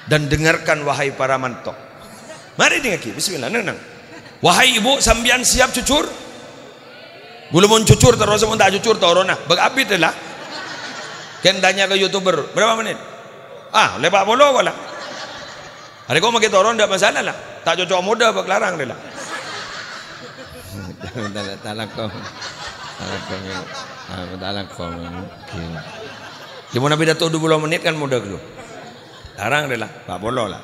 [SPEAKER 1] Dan dengarkan wahai para mantok. Mari dengarkan. Bismillah. Nang, nang. Wahai ibu, sambian siap cucur? Gulumun cucur terus mun tak cucur torona. Begabit lah. Ken tanya ke youtuber, berapa menit? Ah, lepak bolo wala. Ada kau makin orang tidak masalah lah. Tak cocok muda apa kelarang dia lah. tak tak Talakom. Talakom. Dia mau nabi datuk 20 menit kan muda dulu. Larang dia lah. tak boleh lah.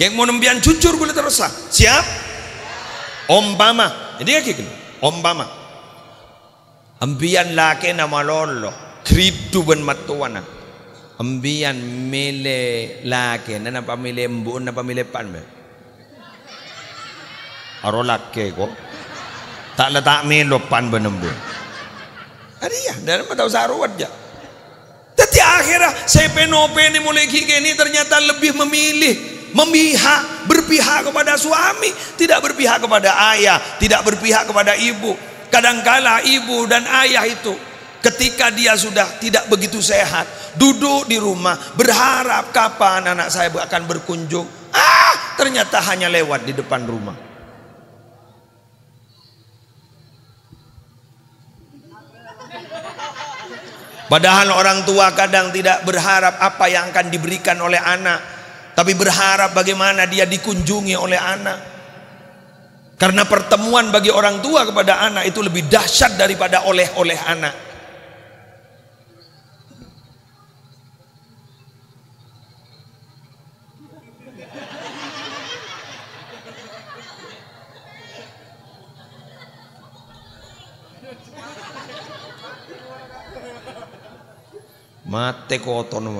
[SPEAKER 1] Kek mau nembian jujur boleh terus lah. Siap? Ombama. Jadi kaki dulu. Ombama. Ambian laki nama lolo. Kridu ben matuana. Embian mile laki, nana pamile embun, nana pamile pan be. Aro laki kok. Tak letak milo pan benembu. Ya, dalam dan usah ruwet ya. Tapi akhirnya ah, CPNOP ini mulai kiki ini ternyata lebih memilih memihak, berpihak kepada suami, tidak berpihak kepada ayah, tidak berpihak kepada ibu. Kadangkala ibu dan ayah itu Ketika dia sudah tidak begitu sehat, duduk di rumah, berharap kapan anak saya akan berkunjung. Ah, ternyata hanya lewat di depan rumah. Padahal orang tua kadang tidak berharap apa yang akan diberikan oleh anak, tapi berharap bagaimana dia dikunjungi oleh anak. Karena pertemuan bagi orang tua kepada anak itu lebih dahsyat daripada oleh-oleh anak. Mate kok oton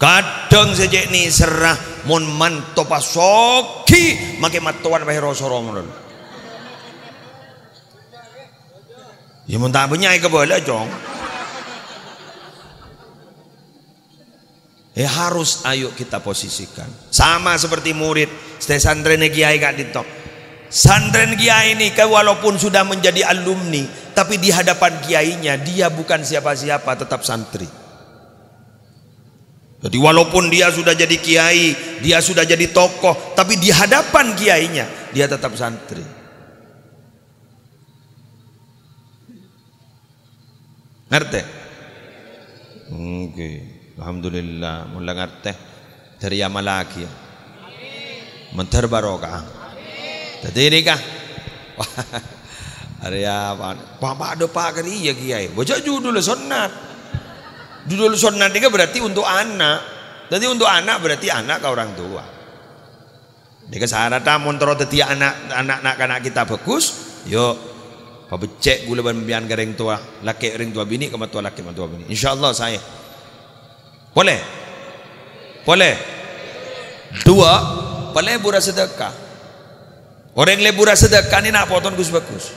[SPEAKER 1] Kadang saja ini serah mun manto pasoki make matuan wae rasa romonon. Ya mun tak benyai kebala jong. Eh harus ayo kita posisikan. Sama seperti murid, stesen trene kiai gak ditok Santren Kiai ini walaupun sudah menjadi alumni, tapi di hadapan kiainya dia bukan siapa-siapa, tetap santri. Jadi walaupun dia sudah jadi kiai, dia sudah jadi tokoh, tapi di hadapan kiainya dia tetap santri. Ngerti? Oke, okay. alhamdulillah mulai ngerti dari amal lagi. Mentar ini kah? Arya Pak Pak ada Pak kali ya kiai. Baca judul sunat. Judul sunat ini berarti untuk anak. Jadi untuk anak berarti anak ke orang tua. Jika sarata montoro tadi anak anak anak anak kita bagus, yo pabecek gula ban pembian garing tua laki ring tua bini kemat tua laki kemat tua bini. Insyaallah saya. Boleh? Boleh? Dua, boleh bura sedekah. Orang lebura sedekah ini nak potong Gus Bagus.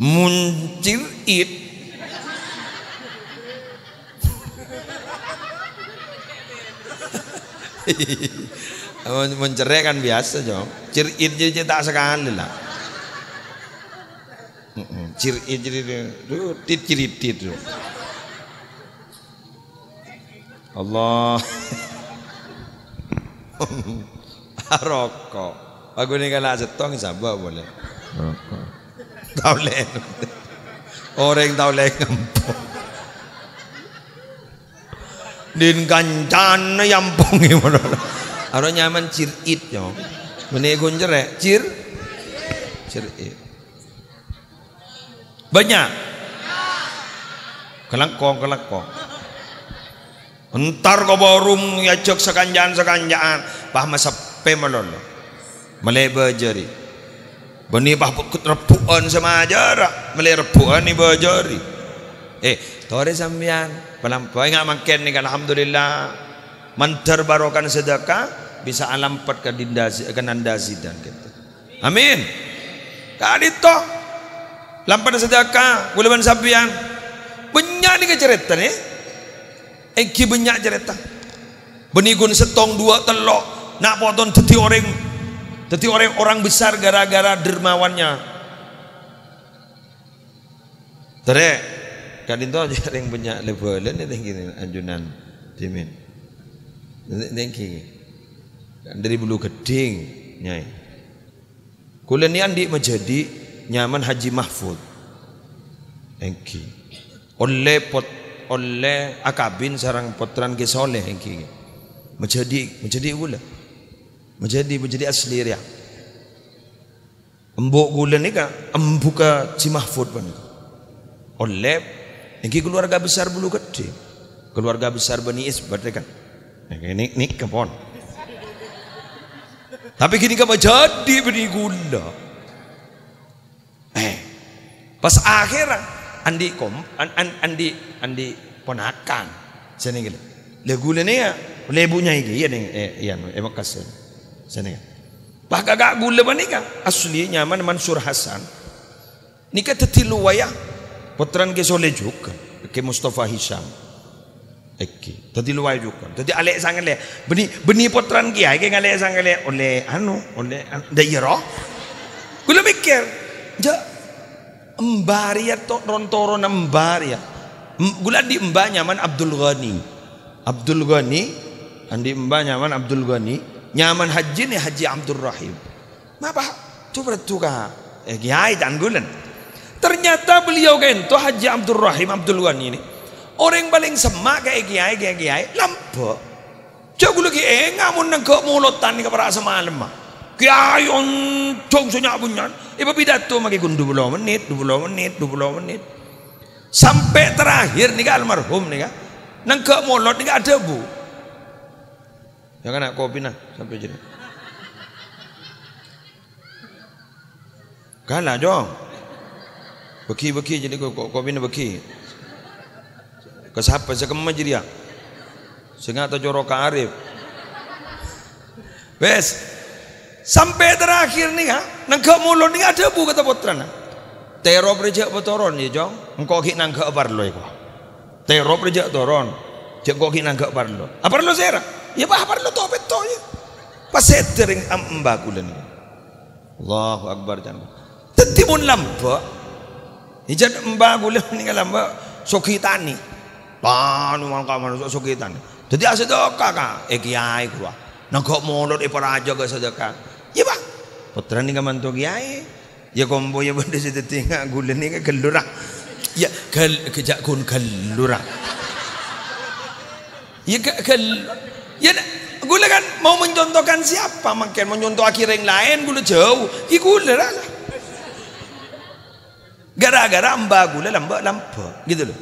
[SPEAKER 1] muncir it. Mencerai kan biasa jom. Cirit jadi tak sekali lah. Cirit jadi tit cirit tit Allah. Ah, rokok aku ini kalau tong sabah boleh rokok tau leh orang tau leh ngempong din kancana yampong ngono aro nyaman cirit yo mene gonjerek cir cirit banyak kelengkong kelengkong entar koborum ya cok sekanjaan sekanjaan bah masa pemelon melebar jari, bani bah pukut repuan sama jarak melai repuan ni berjari eh tore sambian pelampau ingat makan ni kan, alhamdulillah mantar barokan sedekah bisa alampat ke dinda ke nandazi dan gitu amin kali to lampat sedekah gulaman sambian banyak ni cerita ni Enki benyak cerita. Benigun setong dua telok. Nak poton teti orang. Teti orang orang besar gara-gara dermawannya. Tere. Kan itu aja yang benyak lebalan ini gini anjunan. Dimin. Ini dari bulu geding nyai. Kulen ni andi menjadi nyaman Haji Mahfud. Engki. Oleh pot oleh akabin sarang putran Kesoleh soleh iki menjadi menjadi gula menjadi menjadi asli ria embuk gula ni kan embuka si pun oleh iki keluarga besar bulu gede keluarga besar Bani Isbat kan ini ini kepon tapi kini kamu jadi Bani gula eh pas akhirat andi kom andi andi ponakan seneng gila lagu le ne lebunya iki ya ning iya eh, no e makas seneng bah gak gule manika asli nyaman Mansur Hasan nika tetilu wayah putran ke soleh ke Mustafa Hisham Eki, tadi luai juga. Tadi alek sangat le. Beni beni potran kiai ke ya, ngalek sangat le oleh anu oleh an, daerah. Gula mikir, ja embaria to rontoro nembaria gula di emba nyaman Abdul Ghani Abdul Ghani andi emba nyaman Abdul Ghani nyaman haji ni haji Abdul Rahim apa tu bertuka eh kiai dan gulen ternyata beliau kan gento haji Abdul Rahim Abdul Ghani ini orang paling semak kayak kiai kayak kiai lampu cok gula eh ngamun nengkok mulut tani kepada semalam mah kiai oncong senyak bunyan ibu pidato magi kun 20 menit 20 menit 20 menit sampai terakhir nih almarhum nih kan nang ke molot nih ada bu ya kan kopi nah sampai jadi kalah jong beki beki jadi kopi nih beki kesapa sekemah jadi ya sehingga atau jorok arif Bes, Sampai terakhir nih ha, nang ke nih ada bu kata putrana. Tero perjak betoron ya jong, engkau ki nang ke parlo ya Tero perjak toron, jek kau ki nang ke parlo. Apa ah, lo sera? Ya bah parlo topet to ya. pas setering am mbakulen. Allahu Akbar jan. Tetimun lamba. Ya, Ijan mbakulen nih lamba sokitani. Tanu mangka manusuk sokitani. Jadi asyik kakak, eh kiai kuah. Nagok mulut ipar aja gak sedekah. Ya pak, putra nih kaman tuh kiai. Ya kombo ya benda situ tinggal gule nih gelurah. Ya gel kejak kun gelurah. Ya gel ya gule kan mau mencontohkan siapa makin mencontoh akhir yang lain gule jauh. Ya gule lah. Gara-gara mbak gule lamba lamba gitu loh.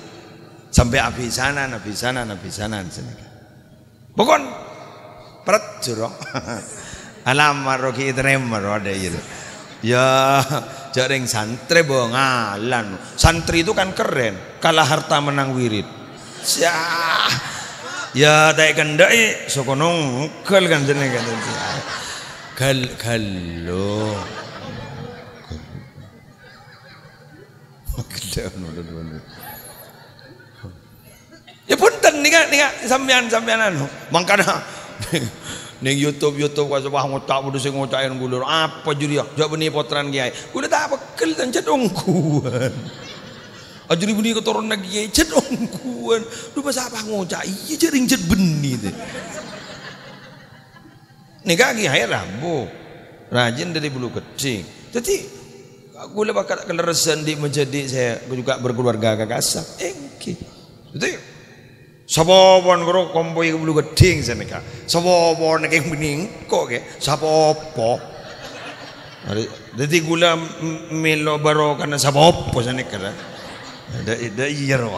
[SPEAKER 1] Sampai api sana, api sana, api sana, sana. Pokoknya pret jero. Alamar rogi tremor ada itu. Ya, jaring santri bongalan. Santri itu kan keren, kalah harta menang wirid. Ya, ya tak kendai sokonong kel kan jenenge kan. Gal galo. Ya punten nih kak nih kak, sampean sampean anu. Mangkana Ning YouTube-YouTube kuasa wah ngucap, udah sih ngucapin gulur. Apa juri ya? Jak beni potran kiai. Kuwi tak apa dan cedongku. Ajuri beni keturun lagi kiai cedongkuan. Lu pas apa ngocak? Iya jering cet beni nih Nika kiai rambu. Rajin dari bulu kecil. Jadi aku lepas resen di menjadi saya juga berkeluarga kakak asap. Engki. Eh, Jadi Sapa pon karo kompo iku mlu gedhing seneka. Sapa pon nek meningko ke sapa apa? Dadi gula melo baro kana sapa ada seneka. Da da iyero.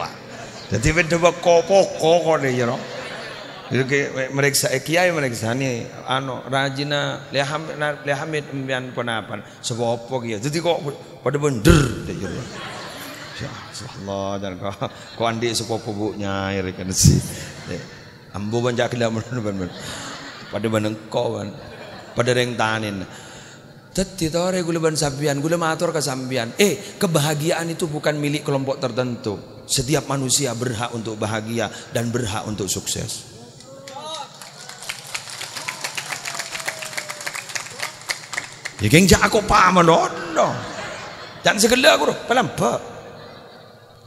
[SPEAKER 1] Dadi wedha kopo koko de iyero. Jadi meriksa eh, kiai mereka sani. ano rajina leham lehamit mbian penapan sebab apa gitu. Jadi ya? kok pada bender deh Allah, dan kau kau andi sepupu pupuknya iri ya, kan si. Ya. Ambu banyak kila menurut Pada bandeng kau ban. Pada reng tanin. Teti tore gula ban sampian, gula matur ke sampian. Eh kebahagiaan itu bukan milik kelompok tertentu. Setiap manusia berhak untuk bahagia dan berhak untuk sukses. Ya geng jak aku paham dong, Dan segala aku palam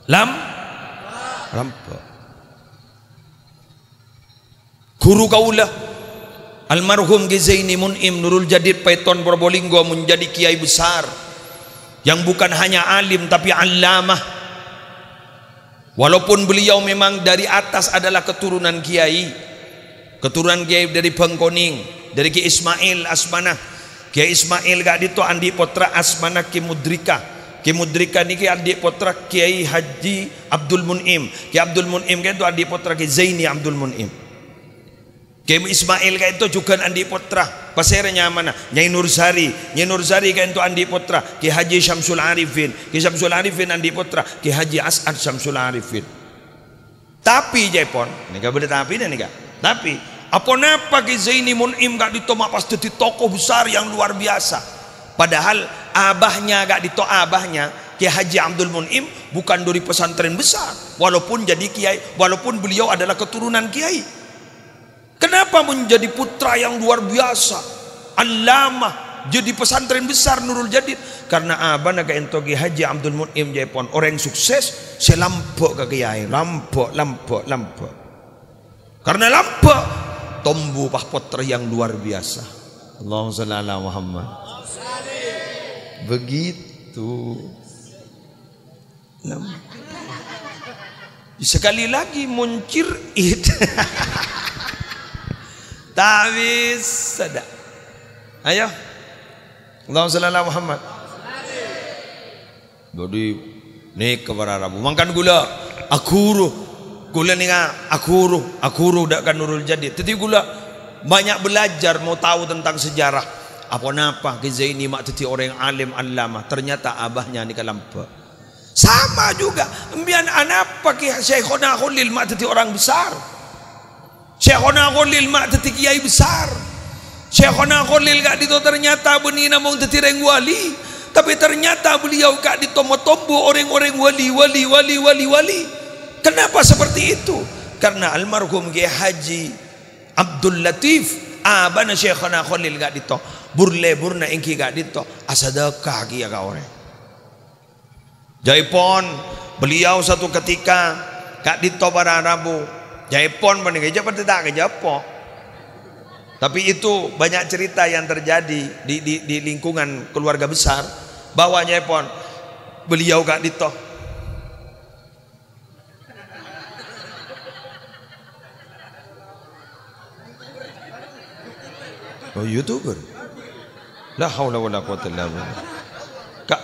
[SPEAKER 1] lam lampa guru kaulah almarhum Gizaini Mun'im Nurul Jadid Paiton Probolinggo menjadi kiai besar yang bukan hanya alim tapi alamah walaupun beliau memang dari atas adalah keturunan kiai keturunan kiai dari Bengkoning dari Ki Ismail Asmanah Kiai Ismail gak dito Andi Potra Asmanah Ki Mudrika Ki Mudrika niki adik putra Kiai Haji Abdul Munim. Kiai Abdul Munim kan itu adik putra Ki Zaini Abdul Munim. Kiai Ismail kan itu juga adik putra. Pasirnya mana? Nyai Nursari. Nyai Nursari kan itu adik putra Kiai Haji Syamsul Arifin. Kiai Syamsul Arifin adik putra Kiai Haji As'ad Syamsul Arifin. Tapi Jepon, nika boleh tapi dan nika. Tapi apa napa Kiai Zaini Munim gak ditomak pasti di toko besar yang luar biasa. Padahal abahnya gak dito abahnya Kiai Haji Abdul Munim bukan dari pesantren besar walaupun jadi kiai walaupun beliau adalah keturunan kiai kenapa menjadi putra yang luar biasa alama jadi pesantren besar Nurul Jadid karena abah naga ento Kiai Haji Abdul Munim Jepon orang sukses selampok lampok ke kiai lampok lampok lampok karena lampok tombu pah putra yang luar biasa Allahumma salli Muhammad begitu. Sekali lagi muncir it. tawis sedap. Ayo. Allahumma salli ala Muhammad. Jadi ni kepada Rabu makan gula akuru gula ni akuru akuru dak kan nurul jadi. Tetapi gula banyak belajar mau tahu tentang sejarah apa napa ke Zaini mak teti orang yang alim alama ternyata abahnya ni kalampa sama juga embian anapa ah, ke Syekhona Khalil mak teti orang besar Syekhona Khalil mak teti kiai besar Syekhona Khalil gak dito ternyata beni namung teti reng wali tapi ternyata beliau gak dito motombo orang-orang wali wali wali wali wali kenapa seperti itu karena almarhum Kiai Haji Abdul Latif abana ah, Syekhona Khalil gak dito burle burna inki ga ditto asadakah kia ya ka orang jaipon beliau satu ketika gak ditto pada rabu jaipon meninggal jaipon tidak ke japo tapi itu banyak cerita yang terjadi di, di, di lingkungan keluarga besar bahwa jaipon beliau gak ditto Oh, youtuber. La haula wala quwwata illa billah. Ka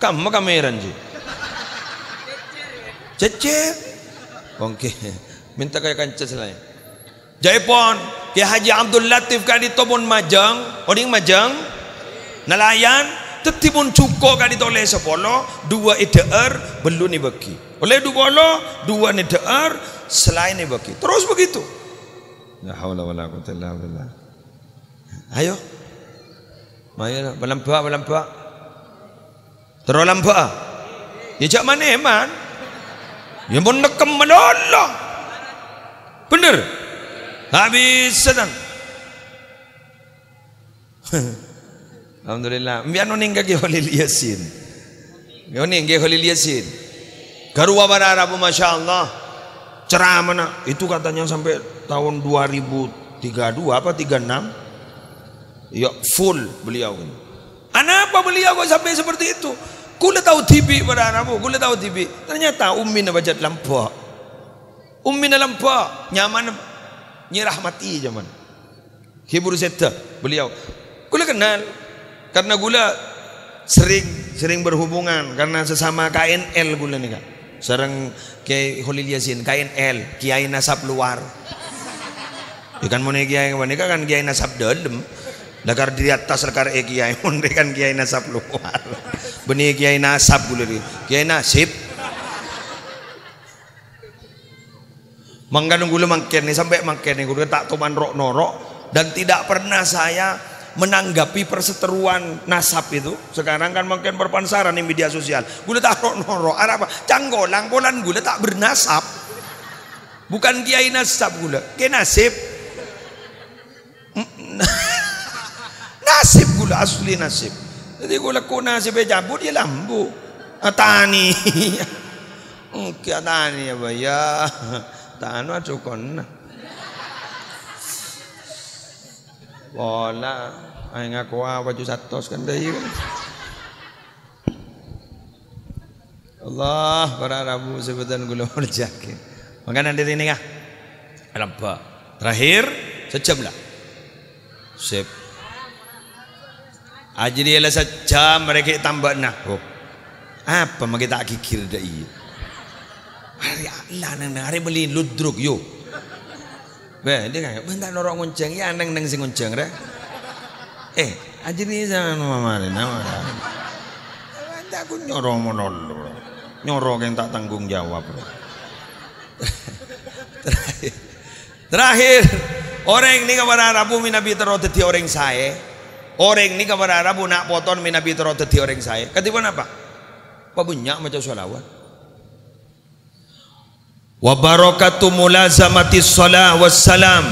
[SPEAKER 1] kam ka meranji. Cecer. Oke. Minta kayak kances lain. Jaipon, Ki Haji Abdul Latif kali tobon majang, oding majang, nelayan, tetibun cuko kali tole sepolo, dua ideer, belum ni beki. Oleh dua lo, dua ni ideer, selain ni beki. Terus begitu. La haula wala quwwata illa billah. Ayo, Maya melembak melembak. Terlembak. Ya jak mana eman? Ya pun nekem Allah. Bener. Habis sedang. Alhamdulillah. Mbiano ninga ke Holil Yasin. Mbiano ninga Holil Yasin. Garuwa Bararabu Masya Allah. Ceramah itu katanya sampai tahun 2032 apa 36 Ya full beliau ini. Kenapa beliau kok sampai seperti itu? Kule tahu tibi pada anakmu, kule tahu tibi. Ternyata ummi na bajat lampa. Ummi na lampa, nyaman mati zaman. Hibur seta beliau. Kule kenal karena gula sering sering berhubungan karena sesama KNL gula nih kan. Sarang Kiai Holil Yasin, KNL, Kiai Nasab luar. Ikan ya mau Kiai kan kan Kiai Nasab dalam. Lakar di atas lakar e kiai munde kan kiai nasab luar. Beni kiai nasab gula di. Kiai nasib. Mangganung gula mangken nih sampai mangken nih gula tak toman rok norok dan tidak pernah saya menanggapi perseteruan nasab itu sekarang kan mungkin berpansaran di media sosial gula tak rok norok apa canggolang polan gula tak bernasab bukan kiai nasab gula kiai nasib Nasib gula asli nasib. Jadi gula ku nasib jambu dia lambu. Ah, tani. Oke ah, tani ya baya. Tanu cukon. Bola. Ayo ngaku baju satu kan deh. Ya. Allah para rabu sebutan gula berjakin. Makanan di sini kah? Alhamdulillah. Terakhir sejam lah. Sip. Aja ah, dia lah saja mereka tambah nah. Oh. Apa mereka tak kikir dah iya. Hari Allah nang nang hari beli ludruk yo. Weh, dia kan bentar norok ngonceng ya neng neng si ngonceng re. Eh, aja ni jangan mama ni nama. Tak aku nyorong monolog. Nyorong yang tak tanggung jawab. Terakhir, Terakhir, orang ini kepada Rabu Nabi terus orang saya. Orang ini kepada Arab nak poton min Nabi Tuhan jadi orang saya. Ketika apa? Apa banyak macam salawat? Wa barakatu mulazamati salah wa salam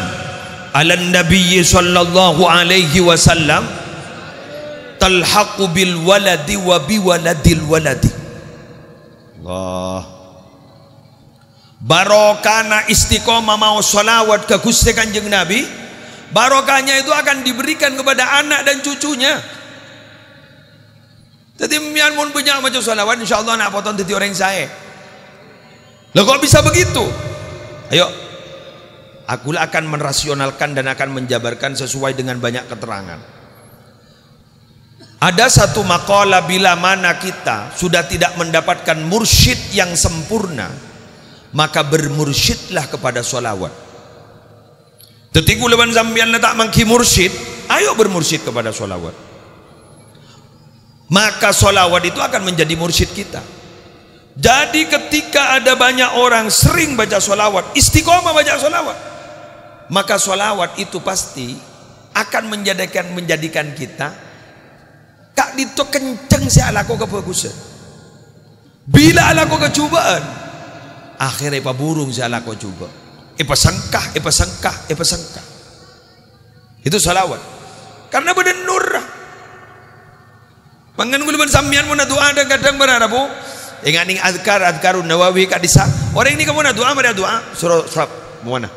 [SPEAKER 1] ala nabi sallallahu alaihi wasallam talhaqu bil waladi wa bi waladil waladi Allah barokana istiqomah mau salawat ke Gusti Kanjeng Nabi barokahnya itu akan diberikan kepada anak dan cucunya jadi mian pun punya macam salawat insyaallah anak potong tadi orang saya Lo kok bisa begitu ayo aku akan merasionalkan dan akan menjabarkan sesuai dengan banyak keterangan ada satu makalah bila mana kita sudah tidak mendapatkan mursyid yang sempurna maka bermursyidlah kepada solawat ketika leban sampean letak mangki mursyid, ayo bermursyid kepada solawat. Maka solawat itu akan menjadi mursyid kita. Jadi ketika ada banyak orang sering baca solawat, istiqomah baca solawat, maka solawat itu pasti akan menjadikan menjadikan kita kak dito kenceng si alaku kebagusan bila alaku kecubaan akhirnya burung si alaku cubaan ipasangkah ipasangkah ipasangkah itu salawat karena badan nur mangan guluban sambian mau doa ada kadang berharap ingat ning adkar adkarun nawawi kadisa orang ini kamu doa pada doa surah surah mana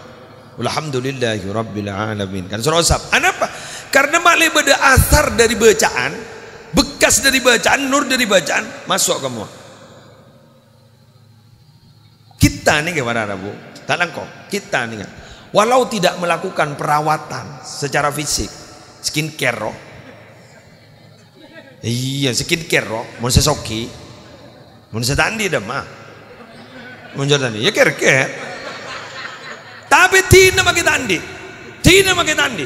[SPEAKER 1] Alhamdulillahi Rabbil Alamin kan surah sab kenapa karena malah beda asar dari bacaan bekas dari bacaan nur dari bacaan masuk kamu kita nih kepada Rabu karena kok kita nih. Kan. Walau tidak melakukan perawatan secara fisik, skincare roh. Iya, skincare roh, soki, sesoki. saya tandi dah mah. mau jadi tandi, ya ker-ker. Tapi tina makin tandi. Tina makin tandi.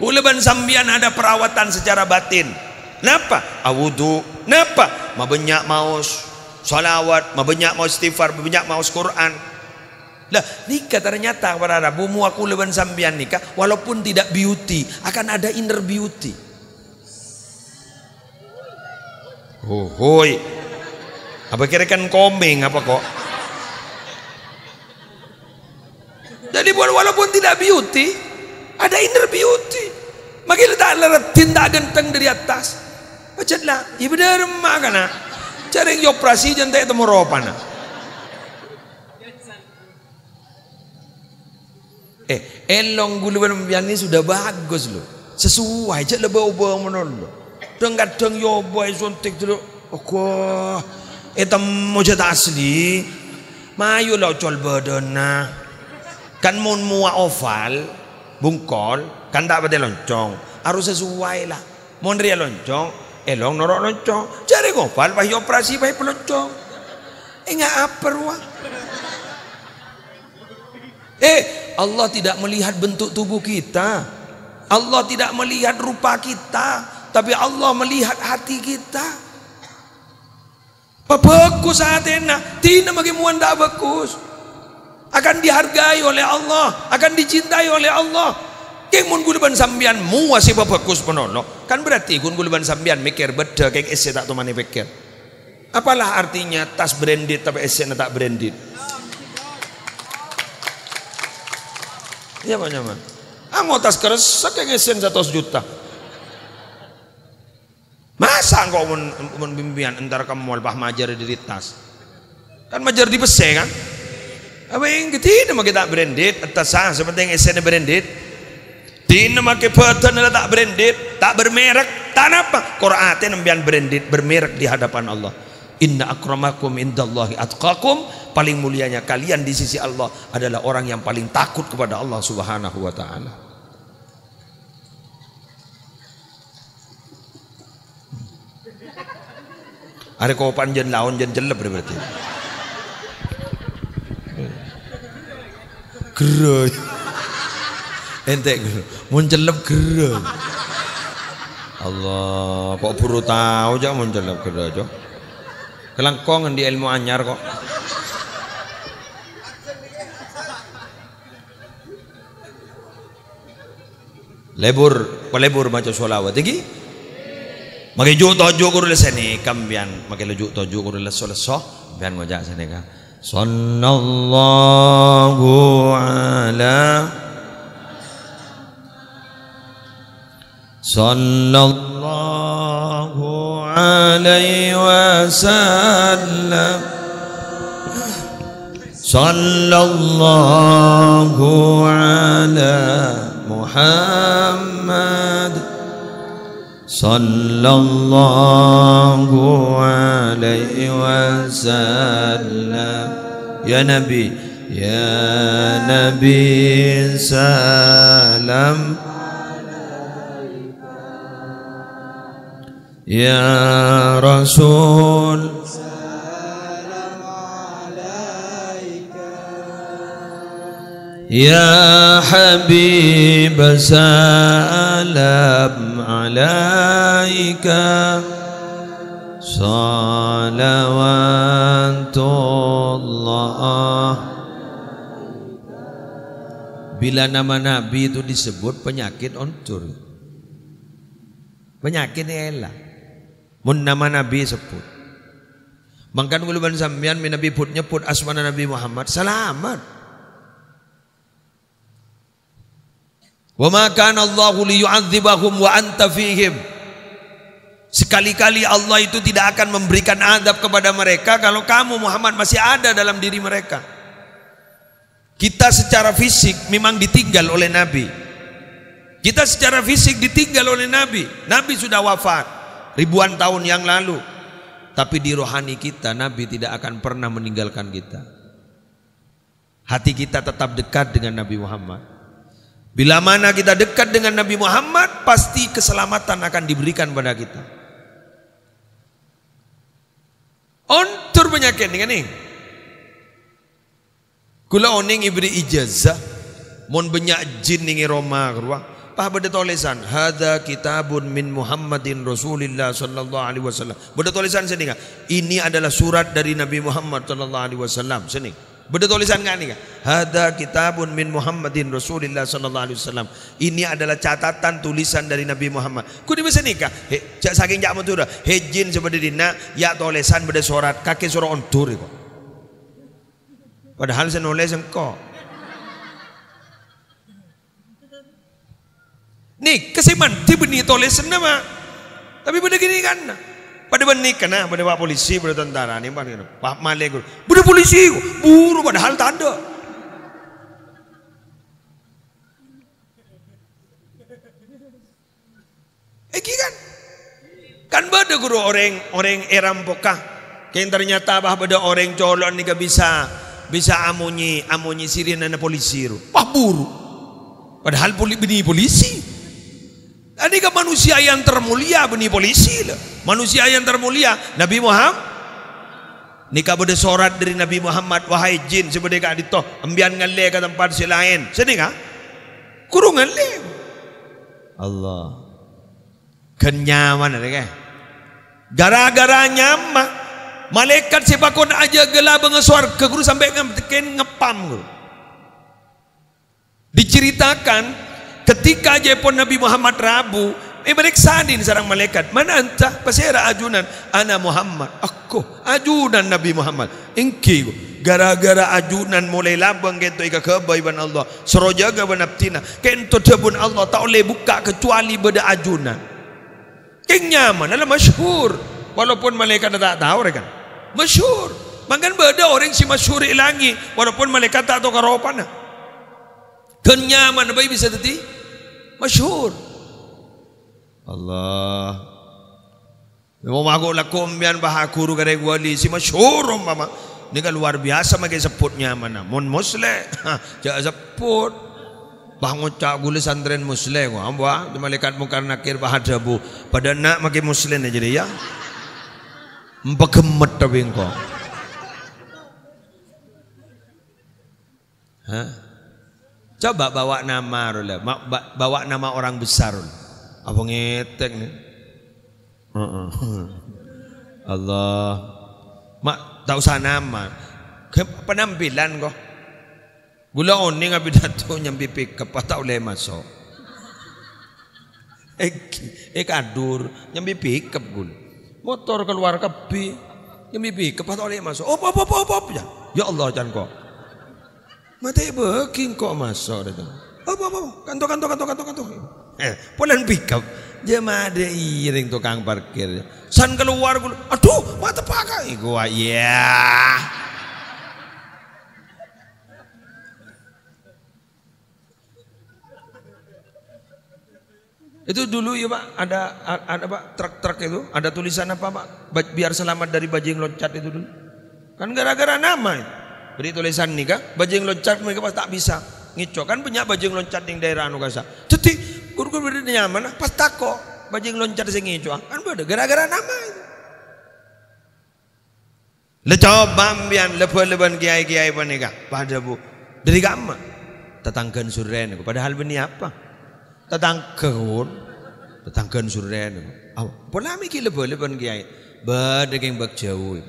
[SPEAKER 1] Kuleban sambian ada perawatan secara batin. Napa? Awudu. Napa? Mabenyak maus. Salawat. Mabenyak maus istighfar. Mabenyak maus Quran. Lah nikah ternyata para Rabu aku lewan sambian nikah walaupun tidak beauty akan ada inner beauty. Oh, hoi. Apa kira kan komeng apa kok? Jadi walaupun tidak beauty ada inner beauty. Makin tak leretin tak genteng dari atas. Macam lah, ibu dermaga nak Cari operasi jantai temu ropana. Eh, elong guluan yang ini sudah bagus lo Sesuai aja lebih ubah menol. Kadang-kadang yo boy suntik dulu. Aku etam eh, mujat asli. Mayu lo col badana. Kan mau mua oval, bungkol, kan tak pada loncong. Harus sesuai lah. mau ria loncong, elong norok loncong. Cari oval, pakai operasi, pakai peloncong. Eh apa ruang. Eh, Allah tidak melihat bentuk tubuh kita Allah tidak melihat rupa kita tapi Allah melihat hati kita Bebekus hatena Tina bagi muan tak bekus Akan dihargai oleh Allah Akan dicintai oleh Allah Kemun guluban sambian mu masih bebekus penono Kan berarti kun guluban sambian mikir beda Kayak isi tak temani pikir Apalah artinya tas branded tapi isi tak branded Iya Pak Nyaman. Ah tas keresek yang ngesen juta. Masa engkau men, men bimbingan entar kamu pah majar di tas. Kan majar di pese kan? Apa yang gitu? kita mah kita branded atas sah yang esennya branded. Dina make pattern tak branded, tak bermerek, tak apa. Qur'atin nembian branded bermerek di hadapan Allah. Inna akramakum indallahi atqakum. Paling mulianya kalian di sisi Allah adalah orang yang paling takut kepada Allah Subhanahu wa taala. Ada kau panjen lawan jen jeleb berarti. Geroy. Ente geroy. Mun jeleb geroy. Allah, kok buru tahu jangan mun jeleb geroy, Kelengkong di ilmu anyar kok. Lebur, pelebur maca solawat iki. Mage juk tojo kur lesene kambian, mage lejuk tojo kur leso leso bian ngajak seneka. Sallallahu ala Sallallahu عليه وسلم صلى الله على محمد صلى الله عليه وسلم يا نبي يا نبي سلام Ya Rasul
[SPEAKER 2] سلام Alaika,
[SPEAKER 1] Ya Habib سلام Alaika, صلوات Bila nama Nabi itu disebut penyakit ontur Penyakit ini Mun nama Nabi sebut. Mangkan kuluban sampean min Nabi put nyebut asmana Nabi Muhammad selamat. Wa ma kana Allahu yu'adzibahum wa anta fihim. Sekali-kali Allah itu tidak akan memberikan adab kepada mereka kalau kamu Muhammad masih ada dalam diri mereka. Kita secara fisik memang ditinggal oleh Nabi. Kita secara fisik ditinggal oleh Nabi. Nabi sudah wafat ribuan tahun yang lalu. Tapi di rohani kita Nabi tidak akan pernah meninggalkan kita. Hati kita tetap dekat dengan Nabi Muhammad. Bila mana kita dekat dengan Nabi Muhammad, pasti keselamatan akan diberikan pada kita. Ontur penyakit dengan ini. Kula oning ibri ijazah mon banyak jin ini Roma ruang. Pah beda tulisan Hada kitabun min Muhammadin Rasulillah sallallahu alaihi wasallam Beda tulisan sini kan Ini adalah surat dari Nabi Muhammad sallallahu alaihi wasallam Sini Beda tulisan kan ini kan Hada kitabun min Muhammadin Rasulillah sallallahu alaihi wasallam Ini adalah catatan tulisan dari Nabi Muhammad Ku di sini kan He, cak saking cak metu Hejin seperti dina Ya tulisan beda surat Kaki surat ontur Padahal saya nulis engkau Ni kesiman tibni tole senama. Tapi pada gini kan. Pada benih kan, ah, kena pada pak polisi pada tentara ni pada pak male guru. Pada polisi buru pada hal tak ada. Eki eh, kan. Kan pada guru orang orang eram pokah. yang ternyata bah pada orang colon ni kan bisa bisa amunyi amunyi sirina na polisi ru. Pah buru. Padahal poli, benih polisi. Ini ke manusia yang termulia beni polisi lah. Manusia yang termulia Nabi Muhammad. Nika bade sorat dari Nabi Muhammad wahai jin sebade ka ditoh ambian ngale ke tempat selain. Sedinga? Kurung ngale. Allah. Kenyaman ada kan? Gara-gara nyama malaikat sepakon aja gelap ngesuar ke guru sampai ngepam guru. Diceritakan ketika aja pun Nabi Muhammad Rabu, Ibariksanin sarang malaikat. Mana entah pasera ajunan ana Muhammad. Aku ajunan Nabi Muhammad. Ingki gara-gara ajunan mulai labang kento ika kebaiban Allah. Seroja ga benaptina. Kento tebun Allah tak boleh buka kecuali benda ajunan. King nyaman adalah masyhur. Walaupun malaikat tak tahu mereka. Masyhur. Mangan beda orang si masyhur ilangi walaupun malaikat tak tahu karopana. Kenyaman baik bisa tadi. masyhur Allah Memago lakum yan bahakuru gare wali si masyhur mama Ini kan luar biasa makai seputnya mana. Mun musle, jangan seput. Bangun cak gula santren musle ko. Amba, malaikat mukar nakir bahadabu. Pada nak makai musle ne jadi ya. Mbegemet tapi Hah? Coba bawa nama bawa nama orang besar Apa ngetek nih? Allah, mak tak usah nama. Penampilan kok. Gula oni ngapi datu nyambi pick tak boleh masuk. ek eh, eh kadur nyambi pick gula. Motor keluar kebi nyambi pick tak boleh masuk. Op op op op ya. Ya Allah jangan kok. Mati beking kok masuk datang. Apa apa kantor kantor kantor kantor kantor. Eh, polan pikap. Dia ada iring tukang parkir. San keluar gua. Aduh, mata pakai gua. Ah, ya. Yeah. Itu dulu ya Pak, ada ada Pak truk-truk itu, ada tulisan apa Pak? Biar selamat dari bajing loncat itu dulu. Kan gara-gara nama itu beri tulisan kak bajing loncat mereka pas tak bisa ngico kan punya bajing loncat di daerah anu kasa jadi guru guru beri nyaman pas tako bajing loncat sing ngico kan beda gara-gara nama le coba ambian lepo-leban kiai-kiai panika pada bu dari gama tetanggan suren padahal beni apa tetanggan tetanggan suren apa pola mikir lepo-leban kiai badegeng bak jauh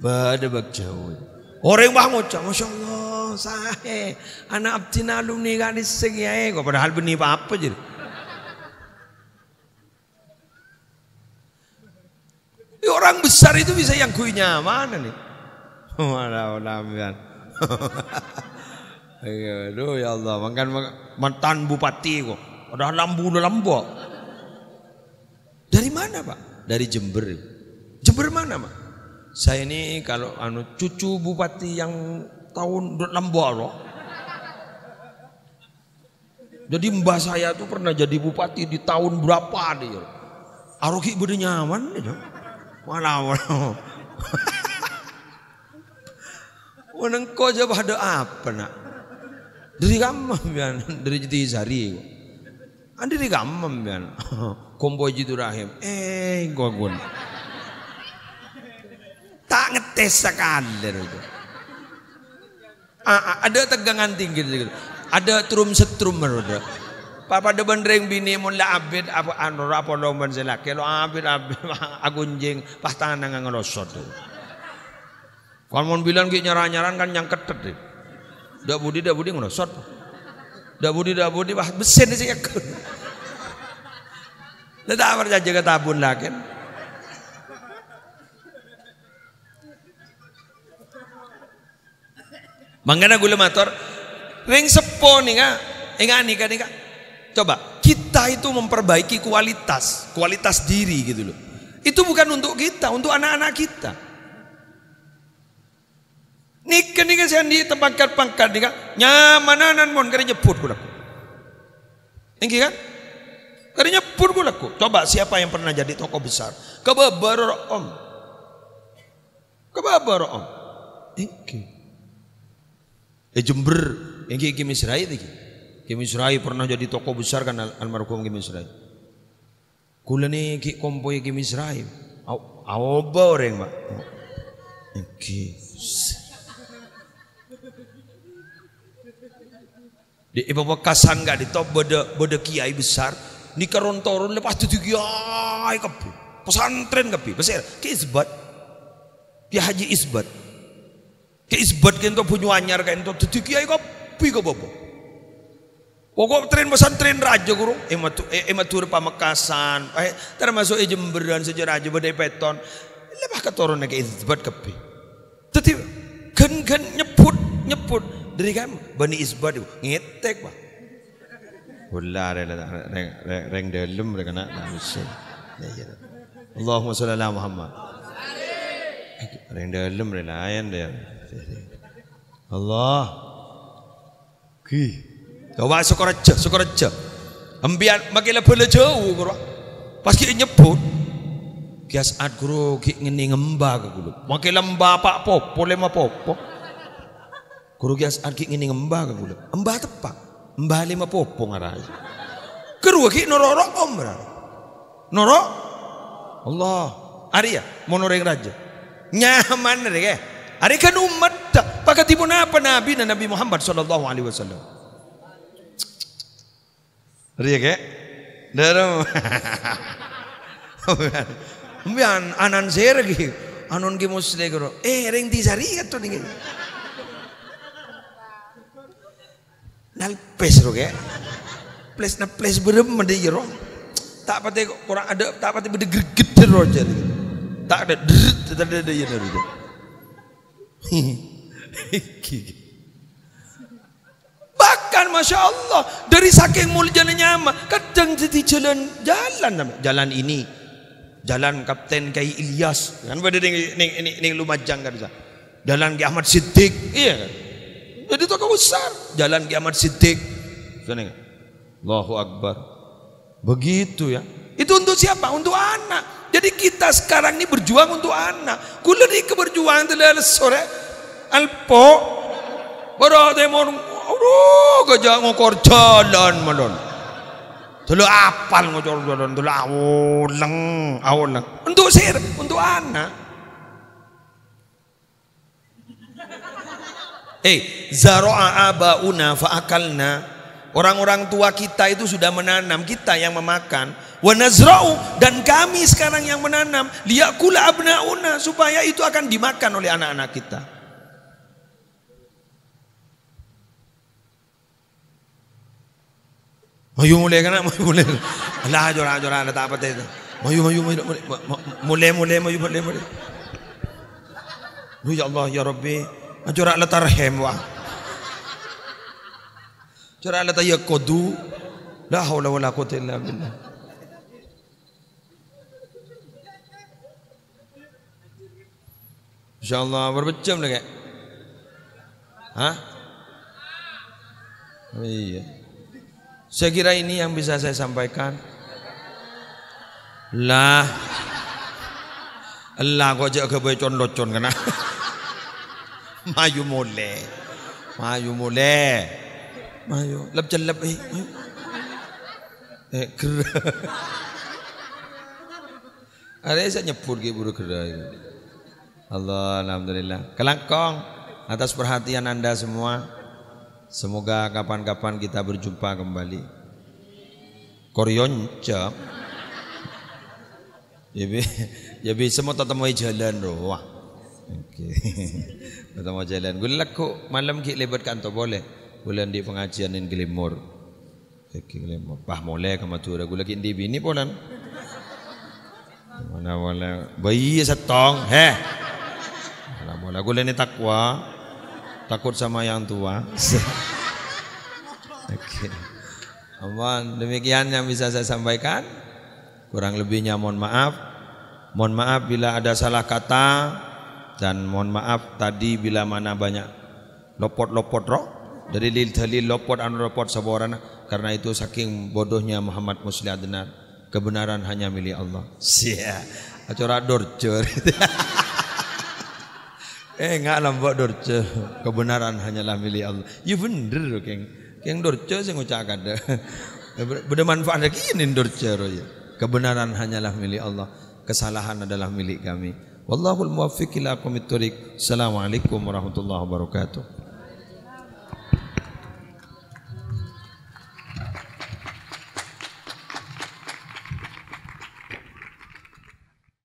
[SPEAKER 1] Bada bagjaud. Orang wah ngocok, masya Allah, sahe. Anak abdina alumni gadis segiae. Ya, eh. Kok padahal benih apa apa jadi. Orang besar itu bisa yang kuinya mana nih? Mana ulamian. Aduh ya Allah, makan mantan bupati kok. Udah lambu udah lambok. Dari mana pak? Dari Jember. Jember mana pak? Saya ini kalau anu cucu bupati yang tahun 62 jadi mbah saya tuh pernah jadi bupati di tahun berapa dia. Aroki bener nyaman dia. Mana mana. Wenang kau jawab ada apa nak? Dari kamu bian, dari jadi sari. Andi ah, dari kamam bian. Kompo jitu rahim. Eh, gua gua tak ngetes sekali, itu. Ah, ah, ada tegangan tinggi gitu. Ada trum setrum meroda. Papa deban reng bini mun la abid apa anu apa lo men selaki lo abid abid agunjing pas tangan nang ngelosot. Kalau mau bilang ki nyaran-nyaran kan yang ketet deh. Dak budi dak budi ngelosot. Dak budi dak budi wah besin sih aku. Tidak tabun lah tabun lakin. Mangana gula motor, ring sepo nih kak, enggak. Eh, nih kak Coba kita itu memperbaiki kualitas, kualitas diri gitu loh. Itu bukan untuk kita, untuk anak-anak kita. Nikah nikah di tempat pangkat nikah nyamananan mon kerja nyebut gula. Ini kan? Kerja nyebut kulaku. Coba siapa yang pernah jadi toko besar? Kebabar om. Kebabar om. Ini di eh, Jember yang Ki Israel iki Ki Misrai pernah jadi tokoh besar kan almarhum Ki Misrai kula ni Ki kompoi Ki Misrai apa orang Pak Ki di ibu bekasan gak di top bode bode kiai besar ni karontoron lepas tu kiai kepi pesantren kepi besar kiai isbat dia haji isbat Keisbat kento punya anyar kento dadi kiai kopi kok bobo. Pokok tren pesan raja guru ematur eh, eh, eh, ematur pamekasan termasuk e Jember dan sejarah aja badai peton lebah ketoron ke isbat kepi. Tetip, gen gen nyebut nyebut dari kamu bani isbat itu ngetek pak. Hula reng reng reng dalam reng nak namusin. Nah, iya. Allahumma sallallahu Muhammad. Reng dalam reng ayam dia. Allah. Ki. Ya Jawa Sukorejo, Sukorejo. Ambian makin lebih jauh kura. Pas ki nyebut kias ad guru ki ngeni ngembah ke guru. Makin lembah pak popo lema popo. Guru kias ad ki ngeni ngembah ke guru. Embah tepak. Embah lema popo ngarai. Keru norok nororo komra. Norok, Allah. Arya, monoreng raja. Nyaman deh, Arikan umat tak pakatipun apa Nabi na Nabi Muhammad sallallahu alaihi wasallam. Riya ke? Darum. Mbian anan ser ki. anun ki musle karo. Eh ring disari kato ninge. Nalpes ro ke? Ples na ples berem mende yero. Iya tak pati kurang ada tak pati bede greget ro jadi. Tak ada deret ada ada yero. Bahkan Masya Allah Dari saking muljana nyaman Kadang jadi jalan Jalan Jalan ini Jalan Kapten Kiai Ilyas Kan pada ini, ini, ini, ini Lumajang kan bisa Jalan Ki Ahmad Siddiq Iya Jadi tokoh besar Jalan Ki Ahmad Siddiq Allahu Akbar Begitu ya itu untuk siapa? Untuk anak. Jadi kita sekarang ini berjuang untuk anak. Kula ni keberjuangan dalam sore alpo baru ada mau aduh kerja ngokor jalan madon, Dulu apal ngocor jalan dulu awoleng awoleng. Untuk sir, untuk anak. Eh, hey, zaro'a abauna fa'akalna Orang-orang tua kita itu sudah menanam, kita yang memakan. Wanazrau dan kami sekarang yang menanam. Liyakula abnauna supaya itu akan dimakan oleh anak-anak kita. Mayu mulai kena, kan, mayu mulai. Allah jorah jorah, ada apa itu? Mayu mayu mayu mulai mulai mayu mulai mulai. Ya Allah ya Rabbi, jorah letar hem wah. Cara Allah tanya kodu. La haula wala quwata illa billah. InsyaAllah berapa lagi? Hah? Oh, iya. Saya kira ini yang bisa saya sampaikan. Lah. Allah kok jak gawe con-locon kena. Mayu mule. Mayu mule. Ayo, lep celep. Eh, ayo. Eh, gerah. Ada saya nyebur ki buruk gerah itu. Allah alhamdulillah. Kelangkong atas perhatian Anda semua. Semoga kapan-kapan kita berjumpa kembali. Koryonca. Ya jadi, jadi ya semua mau jalan doang. Tetap mau jalan. Gulak kok malam ki lebat kantor boleh kula di pengajian ning Glimur. Iki Glimur. Pah mulai ke Madura kula ki ndek bini polan. Mana mana, bayi setong heh. Mana mana, kula ni takwa. Takut sama yang tua. Oke. Aman, demikian yang bisa saya sampaikan. Kurang lebihnya mohon maaf. Mohon maaf bila ada salah kata dan mohon maaf tadi bila mana banyak lopot-lopot roh Dalil dalil lopot anu lopot saborana karena itu saking bodohnya Muhammad Muslim Adnan kebenaran hanya milik Allah. Sia. Acara dorcur. eh enggak lambak dorcur. Kebenaran hanyalah milik Allah. Ya bener keng. Keng dorcur sing ngucak kada. Beda manfaat lagi ini dorcur oh ya. Kebenaran hanyalah milik Allah. Kesalahan adalah milik kami. Wallahul muwaffiq ila aqwamit thoriq. Assalamualaikum warahmatullahi wabarakatuh.